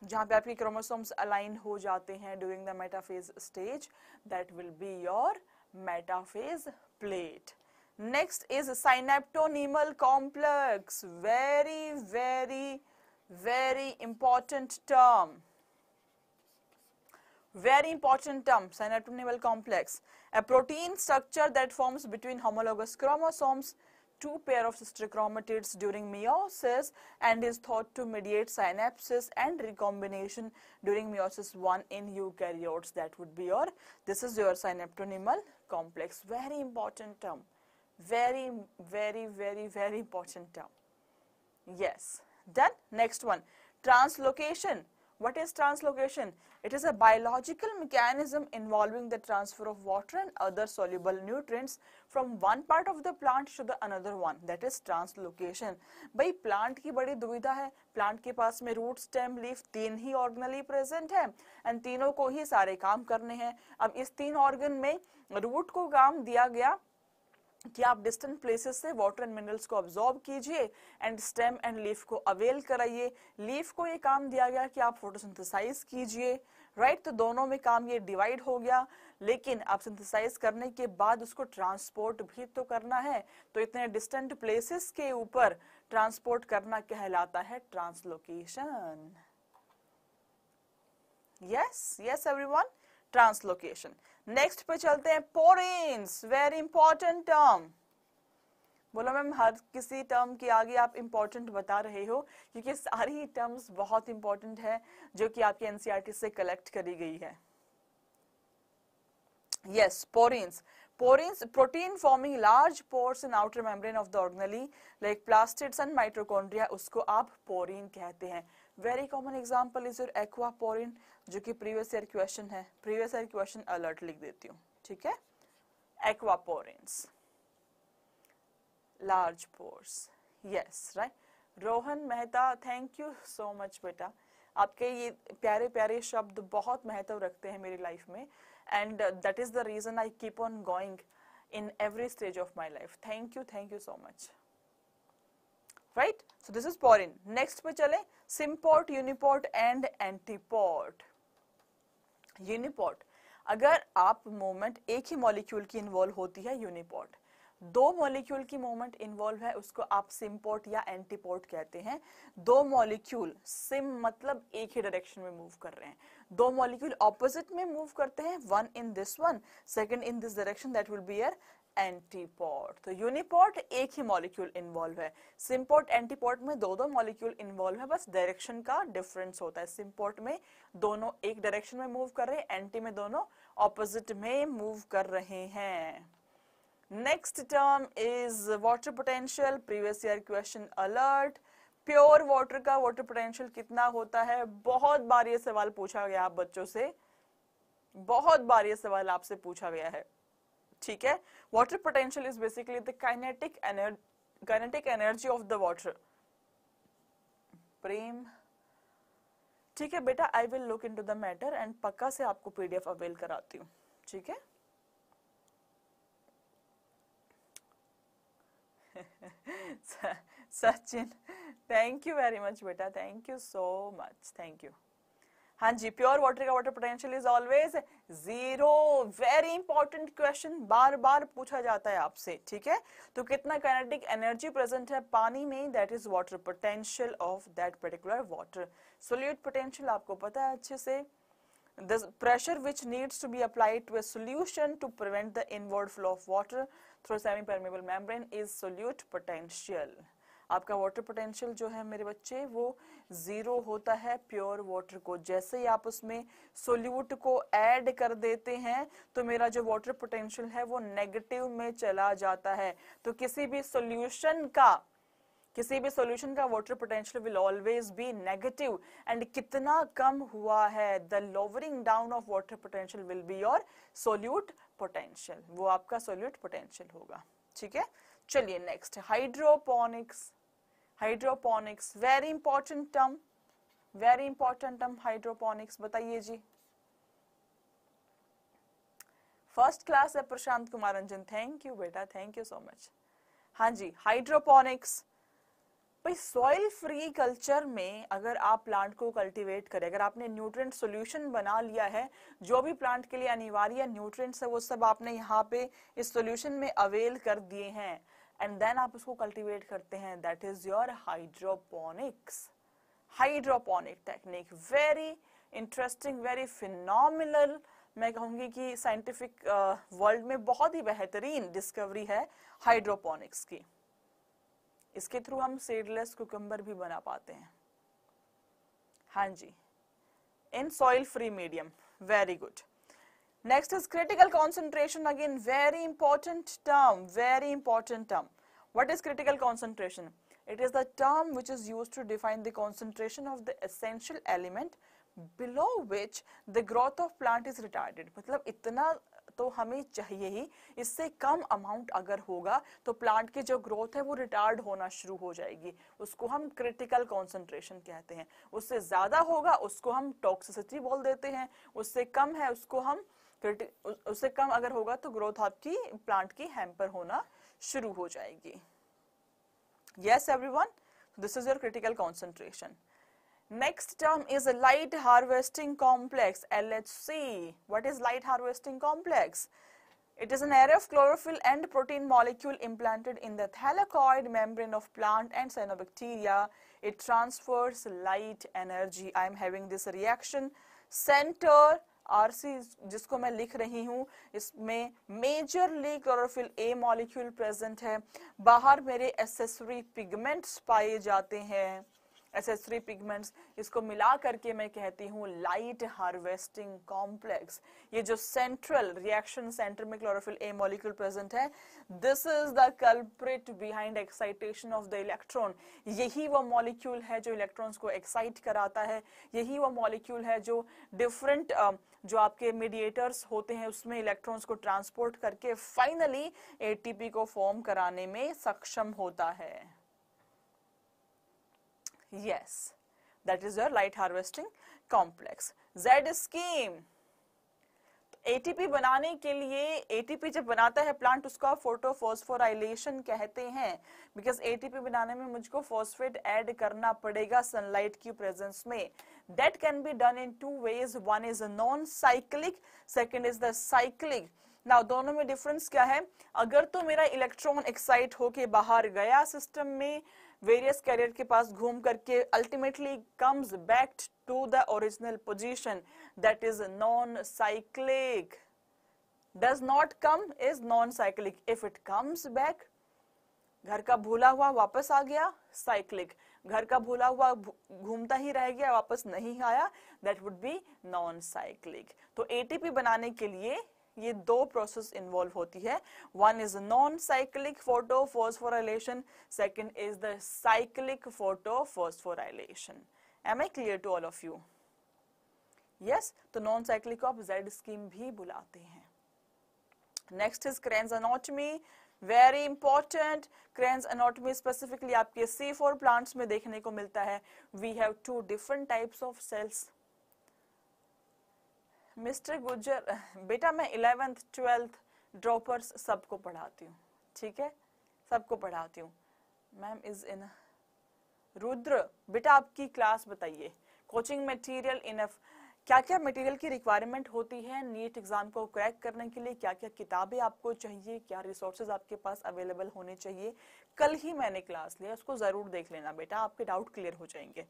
जहां पे आपके क्रोमोसोम्स अलाइन हो जाते हैं during the metaphase stage that will be your metaphase plate next is synaptonemal complex very very very important term Very important term, synaptonemal complex. A protein structure that forms between homologous chromosomes, two pair of sister chromatids during meiosis and is thought to mediate synapses and recombination during meiosis 1 in eukaryotes. That would be your, this is your synaptonemal complex. Very important term. Very, very, very, very important term. Yes. Then next one, translocation What is translocation? It is a biological mechanism involving the transfer of water and other soluble nutrients from one part of the plant to the another one. That is translocation. bhai plant ki badi duvidha hai plant ke paas mein root stem leaf teen hi organelle present hai and teenon ko hi sare kaam karne hain ab is teen organ mein root ko kaam diya gaya कि आप distant places से water and minerals को absorb कीजिए and stem and leaf को avail कराइए leaf को ये काम दिया गया कि आप फोटोसिंथेसाइज कीजिए राइट तो दोनों में काम ये डिवाइड हो गया लेकिन आप सिंथेसाइज करने के बाद उसको ट्रांसपोर्ट भी तो करना है तो इतने डिस्टेंट प्लेसेस के ऊपर ट्रांसपोर्ट करना कहलाता है translocation yes yes everyone translocation next पे चलते हैं पोरेन्स वेरी इंपॉर्टेंट टर्म बोलो मैम हर किसी टर्म के आगे आप इम्पोर्टेंट बता रहे हो क्योंकि सारी टर्म्स बहुत इंपॉर्टेंट है जो कि आपके एनसीईआरटी e से कलेक्ट करी गई है yes porins porins protein forming large pores in outer membrane of the organelle like plastids and mitochondria उसको आप पोरिन कहते हैं very common example is your aqua जो कि प्रीवियस ईयर क्वेश्चन है प्रीवियस ईयर क्वेश्चन अलर्ट लिख देती हूँ ठीक है aqua large pores yes right Rohan Mehta thank you so much बेटा आपके ये प्यारे प्यारे शब्द बहुत महत्व रखते हैं मेरी लाइफ में and that is the reason I keep on going in every stage of my life thank you thank you so much right so this is porin next पे चले symport uniport and antiport uniport अगर आप movement एक ही molecule की involve होती है uniport दो मॉलिक्यूल की मूवमेंट इन्वॉल्व है उसको आप सिम्पोर्ट या एंटीपोर्ट कहते हैं दो मॉलिक्यूल सिम मतलब एक ही डायरेक्शन में मूव कर रहे हैं दो मॉलिक्यूल ऑपोजिट में मूव करते हैं one in this one second in this direction that will be air antiport तो यूनिपोर्ट एक ही मॉलिक्यूल इन्वॉल्व है सिम्पोर्ट एंटीपोर्ट में दो दो मॉलिक्यूल इन्वॉल्व है बस डायरेक्शन का डिफरेंस होता है सिम्पोर्ट में दोनों एक डायरेक्शन में मूव कर रहे हैं एंटी में दोनों ऑपोजिट में मूव कर रहे हैं next term is water potential previous year question alert pure water का वाटर पोटेंशियल कितना होता है बहुत बार ये सवाल पूछा गया आप बच्चों से बहुत बार ये सवाल आपसे पूछा गया है ठीक है Water potential is basically the kinetic, ener kinetic energy of the water. प्रेम ठीक है बेटा I will look into the matter and पक्का से आपको पीडीएफ अवेल कराती हूँ ठीक है Sachin thank you very much बेटा thank you so much thank you हाँ जी प्योर वाटर का water potential is always zero very important question बार बार पूछा जाता है आपसे ठीक है तो कितना काइनेटिक एनर्जी प्रेजेंट है पानी में that is water potential of that particular water solute potential आपको पता है अच्छे से the pressure which needs to be applied to a solution to prevent the inward flow of water through semi permeable membrane is solute potential आपका water potential जो है मेरे बच्चे वो ज़ीरो होता है प्योर वाटर को जैसे ही आप उसमें सोल्यूट को ऐड कर देते हैं तो मेरा जो वाटर पोटेंशियल है वो नेगेटिव में चला जाता है तो किसी भी सोल्यूशन का किसी भी सॉल्यूशन का water potential will always be negative and कितना कम हुआ है the lowering down of water potential will be your solute potential वो आपका सोल्यूट पोटेंशियल होगा ठीक है चलिए next hydroponics hydroponics very important term very important term hydroponics बताइए जी फर्स्ट क्लास है प्रशांत कुमार रंजन थैंक यू बेटा थैंक यू सो मच हाँ जी हाइड्रोपोनिक्स भाई सॉइल फ्री कल्चर में अगर आप प्लांट को कल्टीवेट करें अगर आपने न्यूट्रिएंट सॉल्यूशन बना लिया है जो भी प्लांट के लिए अनिवार्य न्यूट्रिएंट्स है वो सब आपने यहाँ पे इस सॉल्यूशन में अवेल कर दिए हैं एंड देन आप उसको कल्टिवेट करते हैं that is your hydroponics hydroponic technique very interesting very phenomenal मैं कहूंगी कि साइंटिफिक वर्ल्ड uh, में बहुत ही बेहतरीन डिस्कवरी है हाइड्रोपोनिक्स की इसके थ्रू हम सीडलेस कुकम्बर भी बना पाते हैं हाँ जी in soil free medium very good Next is critical concentration again very important term very important term. What is critical concentration? It is the term which is used to define the concentration of the essential element below which the growth of plant is retarded. matlab itna तो हमें चाहिए ही इससे कम amount अगर होगा तो plant की जो growth है वो रिटार्ड होना शुरू हो जाएगी उसको हम क्रिटिकल कॉन्सेंट्रेशन कहते हैं उससे ज़्यादा होगा उसको हम टॉक्सिसिटी बोल देते हैं उससे कम है उसको हम उससे कम अगर होगा तो ग्रोथ आपकी प्लांट की हैम्पर होना शुरू हो जाएगी yes everyone this is your critical concentration next term is a light harvesting complex lhc what is light harvesting complex it is an array of chlorophyll and protein molecule implanted in the thylakoid membrane of plant and cyanobacteria it transfers light energy i am having this reaction center RC जिसको मैं लिख रही हूँ इसमें majorly chlorophyll ए molecule present है बाहर मेरे accessory pigments पाए जाते हैं एस पिगमेंट्स इसको मिला करके मैं कहती हूँ लाइट हार्वेस्टिंग कॉम्प्लेक्स ये जो सेंट्रल रिएक्शन सेंटर में क्लोरोफिल ए मॉलिक्यूल प्रेजेंट है this is the culprit behind excitation of the electron यही वो मॉलिक्यूल है जो इलेक्ट्रॉन्स को एक्साइट कराता है यही वो मॉलिक्यूल है जो डिफरेंट जो आपके मीडिएटर्स होते हैं उसमें इलेक्ट्रॉन्स को ट्रांसपोर्ट करके फाइनली एटीपी को फॉर्म कराने में सक्षम होता है Yes, that is your light harvesting complex. Z scheme. ATP बनाने के लिए एटीपी जब बनाता है प्लांट उसका फोटोफॉस्फोराइलेशन कहते हैं बिकॉज एटीपी बनाने में मुझको फॉस्फेट ऐड करना पड़ेगा सनलाइट की प्रेजेंस में that can be done in two ways one is non cyclic second is the cyclic ना दोनों में डिफरेंस क्या है अगर तो मेरा इलेक्ट्रॉन एक्साइट होके बाहर गया सिस्टम में वेरियस कैरियर के पास घूम करके ultimately comes back to the original position that is non cyclic does not come is non cyclic if it comes back घर का भूला हुआ वापस आ गया साइक्लिक घर का भूला हुआ घूमता ही रह गया वापस नहीं आया that would be non cyclic तो एटीपी बनाने के लिए ये दो प्रोसेस इन्वॉल्व होती है one is non cyclic photo phosphorylation second is the cyclic photo phosphorylation am I clear to all of you yes तो नॉन साइक्लिक को आप जेड स्कीम भी बुलाते हैं next is Kranz anatomy very important Kranz anatomy specifically आपके C four plants में देखने को मिलता है we have two different types of cells mister Gujar बेटा मैं इलेवेंथ ट्वेल्थ ड्रॉपर्स सबको पढ़ाती हूँ ठीक है सबको पढ़ाती हूँ मैम इज इन रुद्र बेटा आपकी क्लास बताइए कोचिंग मटेरियल इनफ क्या क्या मटेरियल की रिक्वायरमेंट होती है नीट एग्ज़ाम को क्रैक करने के लिए क्या क्या किताबें आपको चाहिए क्या रिसोर्सेज आपके पास अवेलेबल होने चाहिए कल ही मैंने क्लास लिया उसको ज़रूर देख लेना बेटा आपके डाउट क्लियर हो जाएंगे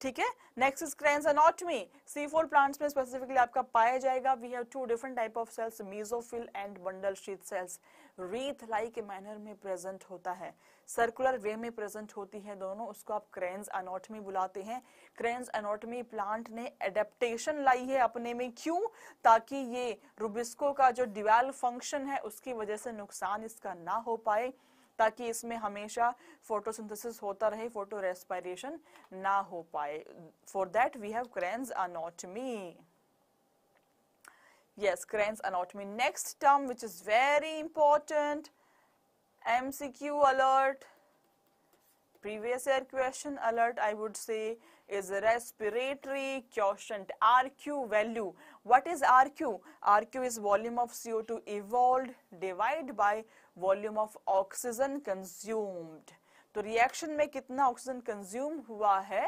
ठीक है next is Kranz anatomy C four plants में स्पेसिफिकली आपका पाया जाएगा we have two different type of cells mesophyll and bundle sheath cells wreath like manner में प्रेजेंट होता है सर्कुलर वे में प्रेजेंट होती है दोनों उसको आप क्रेन्स अनोटमी बुलाते हैं क्रेन्स अनोटमी प्लांट ने एडेप्टेशन लाई है अपने में क्यों ताकि ये रुबिस्को का जो डिवेल फंक्शन है उसकी वजह से नुकसान इसका ना हो पाए ताकि इसमें हमेशा फोटोसिंथेसिस होता रहे फोटो रेस्पायरेशन ना हो पाए for that we have Kranz anatomy yes Crane's anatomy next term which is very important MCQ alert previous year question alert I would say is respiratory quotient RQ value what is RQ RQ is volume of CO2 evolved divided by volume of oxygen consumed. तो reaction में कितना oxygen consume हुआ है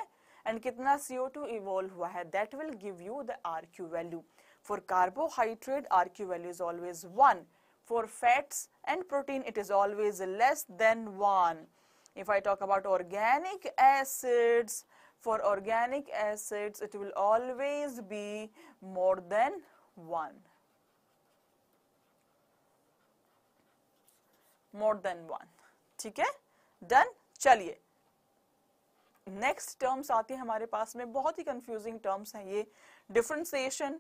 and कितना CO2 evolve हुआ है that will give you the RQ value. For carbohydrate RQ value is always 1. For fats and protein it is always less than 1. If I talk about organic acids, for organic acids it will always be more than 1. More than one ठीक है done चलिए next terms आती है हमारे पास में बहुत ही confusing terms हैं ये differentiation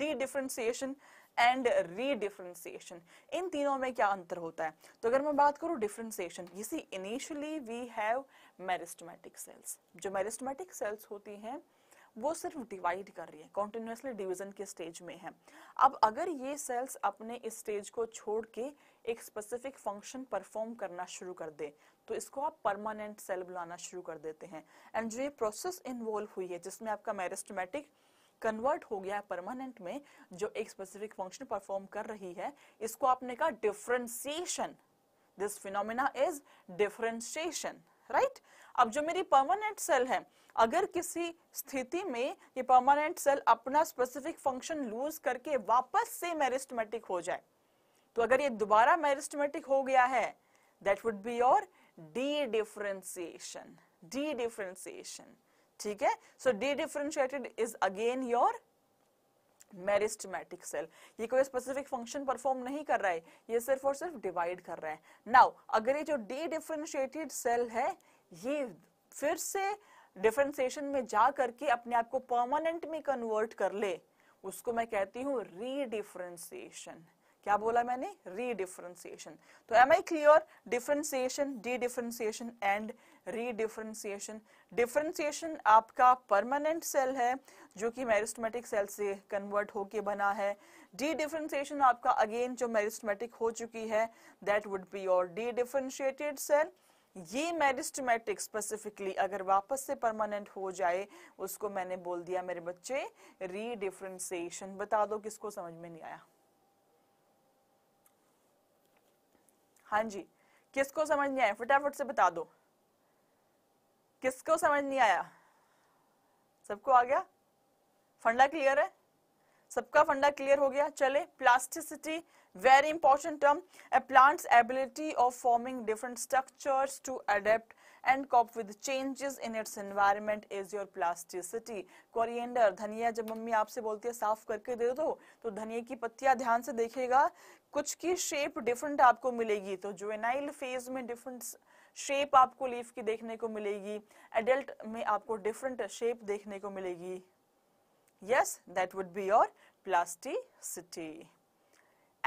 dedifferentiation and redifferentiation इन तीनों में क्या अंतर होता है तो अगर मैं बात करूँ डिफ्रेंसिएशन इसी initially we have meristematic cells जो मेरिस्टमेटिक सेल्स होती हैं वो सिर्फ डिवाइड कर रही है कॉन्टिन्यूसली डिविजन के स्टेज में है अब अगर ये सेल्स अपने इस स्टेज को छोड़ के एक स्पेसिफिक फंक्शन परफॉर्म करना शुरू कर दे तो इसको आप परमानेंट सेल बुलाना शुरू कर देते हैं एंड जो ये प्रोसेस इन्वॉल्व हुई है जिसमें आपका मेरिस्टमेटिक कन्वर्ट हो गया है परमानेंट में जो एक स्पेसिफिक फंक्शन परफॉर्म कर रही है इसको आपने कहा differentiation this phenomena is differentiation right अब जो मेरी परमानेंट सेल है अगर किसी स्थिति में ये परमानेंट सेल अपना स्पेसिफिक फंक्शन लूज करके वापस से मेरिस्टमेटिक हो जाए तो अगर ये दोबारा मेरिस्टमेटिक हो गया है that would be your dedifferentiation dedifferentiation ठीक है so dedifferentiated is again your meristematic cell ये कोई स्पेसिफिक फंक्शन परफॉर्म नहीं कर रहा है ये सिर्फ और सिर्फ डिवाइड कर रहा है नाउ अगर ये जो डी डिफ्रेंशिएटेड सेल है ये फिर से डिफ्रेंसिएशन में जा करके अपने आप को परमानेंट में कन्वर्ट कर ले उसको मैं कहती हूँ रीडिफ्रेंसिएशन क्या बोला मैंने रीडिफ्रेंसिएशन तो am I clear differentiation dedifferentiation and redifferentiation differentiation आपका परमानेंट सेल है जो कि मेरिस्टमेटिक सेल से कन्वर्ट होके बना है डी डिफ्रेंसिएशन आपका अगेन जो मेरिस्टमेटिक हो चुकी है that would be your dedifferentiated cell ये मेरिस्टमेटिक स्पेसिफिकली अगर वापस से परमानेंट हो जाए उसको मैंने बोल दिया मेरे बच्चे रीडिफ्रेंसिएशन बता दो किसको समझ में नहीं आया हाँ जी किसको समझ नहीं आया फटाफट से बता दो किसको समझ नहीं आया सबको आ गया फंडा क्लियर है सबका फंडा क्लियर हो गया चले plasticity very important term a plant's ability of forming different structures to adapt and cope with changes in its environment is your plasticity coriander धनिया जब मम्मी आपसे बोलती है साफ करके दे दो तो धनिया की पत्तियां ध्यान से देखिएगा कुछ की शेप डिफरेंट आपको मिलेगी तो जुवेनाइल फेज में डिफरेंट शेप आपको लीफ की देखने को मिलेगी एडल्ट में आपको डिफरेंट शेप देखने को मिलेगी yes that would be your plasticity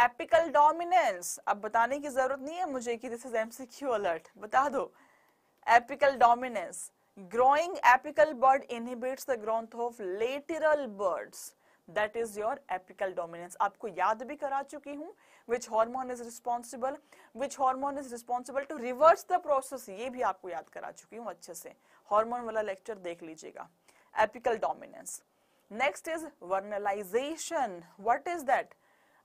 apical dominance अब बताने की जरूरत नहीं है मुझे कि दिस इज एमसीक्यू अलर्ट बता दो apical dominance growing apical bud inhibits the growth of lateral buds that is your apical dominance आपको याद भी करा चुकी हूँ which hormone is responsible which hormone is responsible to reverse the process ये भी आपको याद करा चुकी हूं अच्छे से हॉर्मोन वाला लेक्चर देख लीजिएगा apical dominance next is vernalization what is that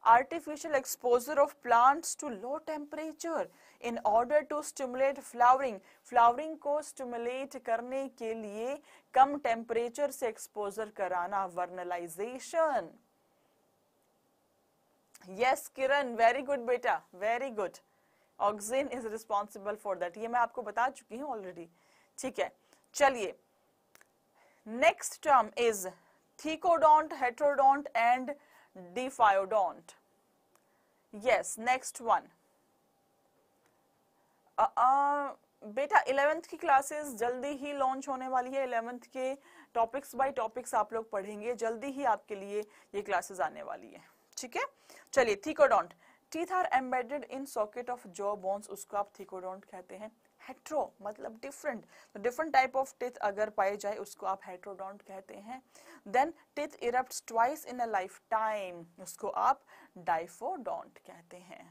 artificial exposure of plants to low temperature in order to stimulate flowering flowering ko stimulate karne ke liye kam temperature se exposure karana vernalization yes Kiran very good beta very good oxygen is responsible for that ye main aapko bata chuki hu already theek hai chaliye next term is thecodont heterodont and Diphyodont. Yes, next one. Uh, uh, बेटा eleventh की classes जल्दी ही launch होने वाली है eleventh के topics bye topics आप लोग पढ़ेंगे जल्दी ही आपके लिए ये क्लासेस आने वाली है ठीक है चलिए thecodont teeth are embedded in socket of jaw bones उसको आप थीकोडोंट कहते हैं हेट्रो मतलब डिफरेंट तो डिफरेंट टाइप ऑफ टिथ अगर पाए जाए उसको आप हेट्रोडोंट कहते हैं then teeth erupt twice in a lifetime उसको आप डाइफोडोंट कहते हैं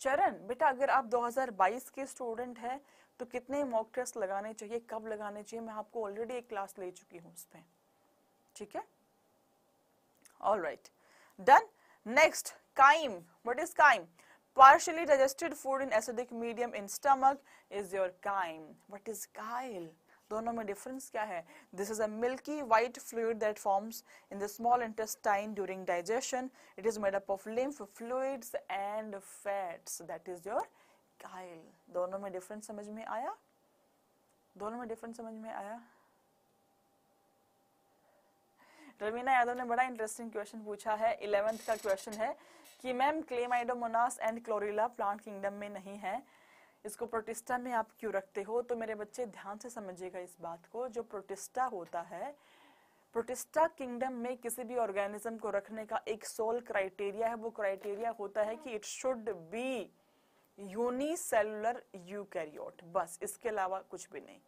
चरण बेटा अगर आप 2022 के स्टूडेंट हैं तो कितने मॉक टेस्ट लगाने चाहिए कब लगाने चाहिए मैं आपको ऑलरेडी एक क्लास ले चुकी हूँ उस ठीक है all right done next chyme what is chyme Partially digested food in acidic medium in stomach is your chyme. What is chyle? दोनों में डिफरेंस क्या है this is a milky white fluid that forms in the small intestine during digestion it is made up of lymph fluids and fats that is your chyle दोनों में difference समझ में आया दोनों में डिफरेंस समझ में आया रवीना यादव ने बड़ा इंटरेस्टिंग क्वेश्चन पूछा है इलेवेंथ का क्वेश्चन है कि ma'am Chlamydomonas and Chlorella plant kingdom में नहीं है इसको प्रोटिस्टा में आप क्यों रखते हो तो मेरे बच्चे ध्यान से समझिएगा इस बात को जो प्रोटिस्टा होता है प्रोटिस्टा किंगडम में किसी भी ऑर्गेनिज्म को रखने का एक सोल क्राइटेरिया है वो क्राइटेरिया होता है कि it should be unicellular eukaryote बस इसके अलावा कुछ भी नहीं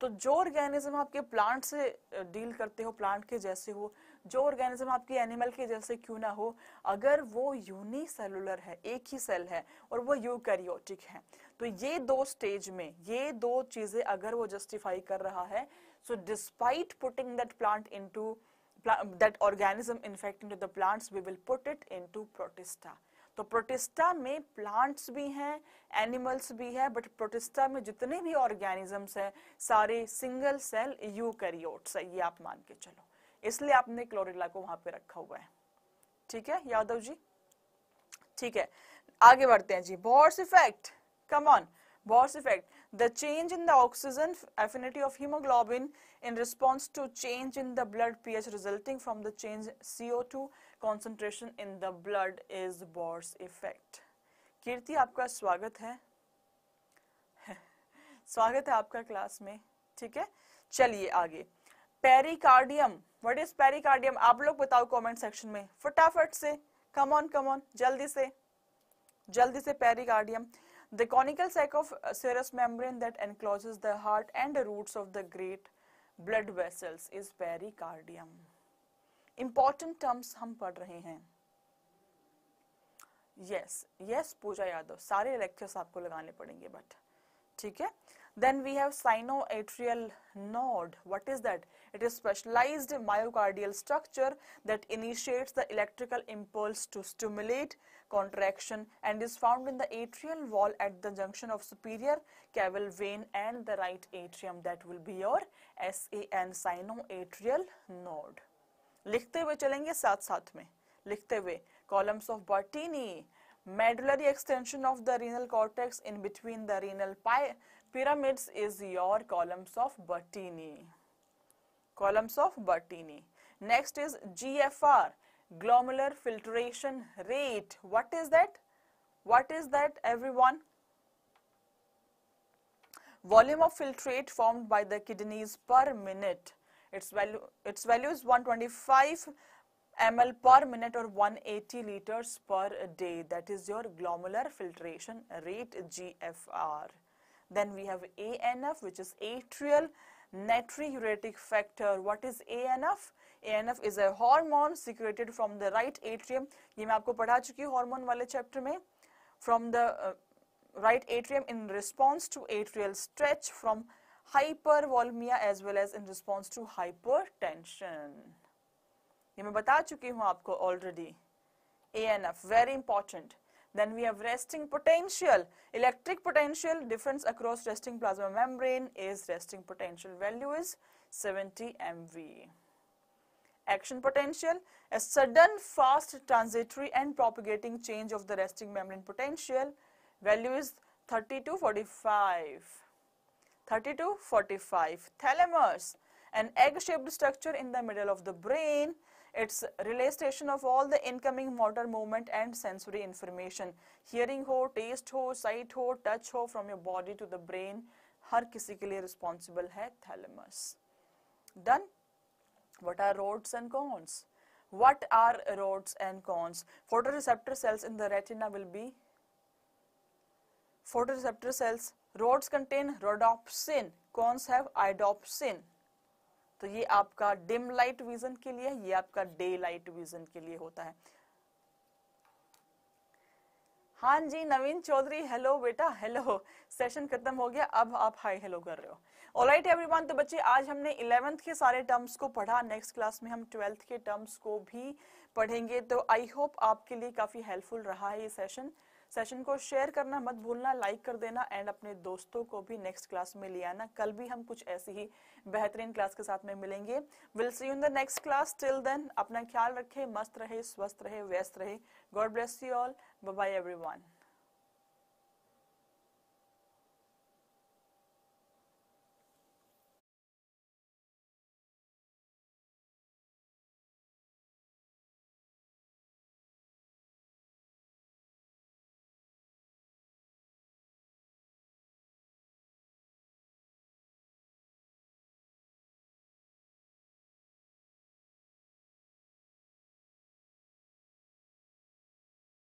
तो जो ऑर्गेनिज्म आपके प्लांट से डील करते हो प्लांट के जैसे हो जो ऑर्गेनिज्म आपकी एनिमल के जैसे क्यों ना हो अगर वो यूनिसेलुलर है एक ही सेल है और वो यूकैरियोटिक है तो ये दो स्टेज में ये दो चीजें अगर वो जस्टिफाई कर रहा है so despite putting that plant into that organism infect into the plants we will put it into Protista तो प्रोटिस्टा में प्लांट्स भी हैं एनिमल्स भी है बट प्रोटिस्टा में जितने भी ऑर्गेनिजम्स हैं सारे सिंगल सेल यूकैरियोट्स है ये आप मान के चलो इसलिए आपने क्लोरिला को वहां पे रखा हुआ है ठीक है यादव जी ठीक है आगे बढ़ते हैं जी Bohr's effect come on Bohr's effect the change in the oxygen affinity of haemoglobin in response to change in the blood P H resulting from the change CO two concentration in the blood is Bohr's effect Kirti आपका स्वागत है स्वागत है आपका class में ठीक है चलिए आगे पेरिकार्डियम व्हाट इज पेरिकार्डियम आप लोग बताओ कमेंट सेक्शन में फटाफट से कम ऑन कम ऑन जल्दी से जल्दी से pericardium the conical sac of serous membrane that encloses the heart and roots of the great blood vessels is pericardium important terms हम पढ़ रहे हैं यस यस पूजा यादव सारे लेक्चर्स आपको लगाने पड़ेंगे बट ठीक है Then we have sinoatrial node. What is that? It is specialized myocardial structure that initiates the electrical impulse to stimulate contraction and is found in the atrial wall at the junction of superior caval vein and the right atrium. That will be your SAN sinoatrial node. लिखते हुए चलेंगे साथ साथ में लिखते हुए columns of Bertini, medullary extension of the renal cortex in between the renal pi pyramids is your columns of Bertini. Columns of Bertini. Next is GFR, glomerular filtration rate. What is that? What is that everyone? Volume of filtrate formed by the kidneys per minute. Its value, its value is 125 ml per minute or 180 liters per day. That is your glomerular filtration rate GFR. Then we have ANF which is atrial natriuretic factor. What is ANF? ANF is a hormone secreted from the right atrium. ये मैं आपको पढ़ा चुकी हूँ hormone वाले chapter में. From the uh, right atrium in response to atrial stretch from hypervolemia as well as in response to hypertension. ये मैं बता चुकी हूँ आपको already. ANF very important. Then we have resting potential. Electric potential difference across resting plasma membrane is resting potential value is 70 MV. Action potential, a sudden fast transitory and propagating change of the resting membrane potential value is 30 to 45. 30 to 45. Thalamus, an egg-shaped structure in the middle of the brain it's relay station of all the incoming motor movement and sensory information. Hearing ho, taste ho, sight ho, touch ho from your body to the brain. हर किसी के लिए thalamus. है what are rods and cones what are rods and cones photoreceptor cells in the retina will be photoreceptor cells rods contain rhodopsin cones have idopsin तो ये आपका dim light vision के लिए ये आपका डे लाइट विजन के लिए होता है हाँ जी नवीन चौधरी हेलो बेटा हेलो सेशन खत्म हो गया अब आप हाई हेलो कर रहे हो ऑलराइट एवरीवन तो बच्चे आज हमने इलेवेंथ के सारे टर्म्स को पढ़ा नेक्स्ट क्लास में हम ट्वेल्थ के टर्म्स को भी पढ़ेंगे तो आई होप आपके लिए काफी हेल्पफुल रहा है ये सेशन सेशन को शेयर करना मत भूलना लाइक कर देना एंड अपने दोस्तों को भी नेक्स्ट क्लास में ले आना कल भी हम कुछ ऐसी ही बेहतरीन क्लास के साथ में मिलेंगे will see in the next class till then अपना ख्याल रखें मस्त रहे स्वस्थ रहे व्यस्त रहे God bless you all bye everyone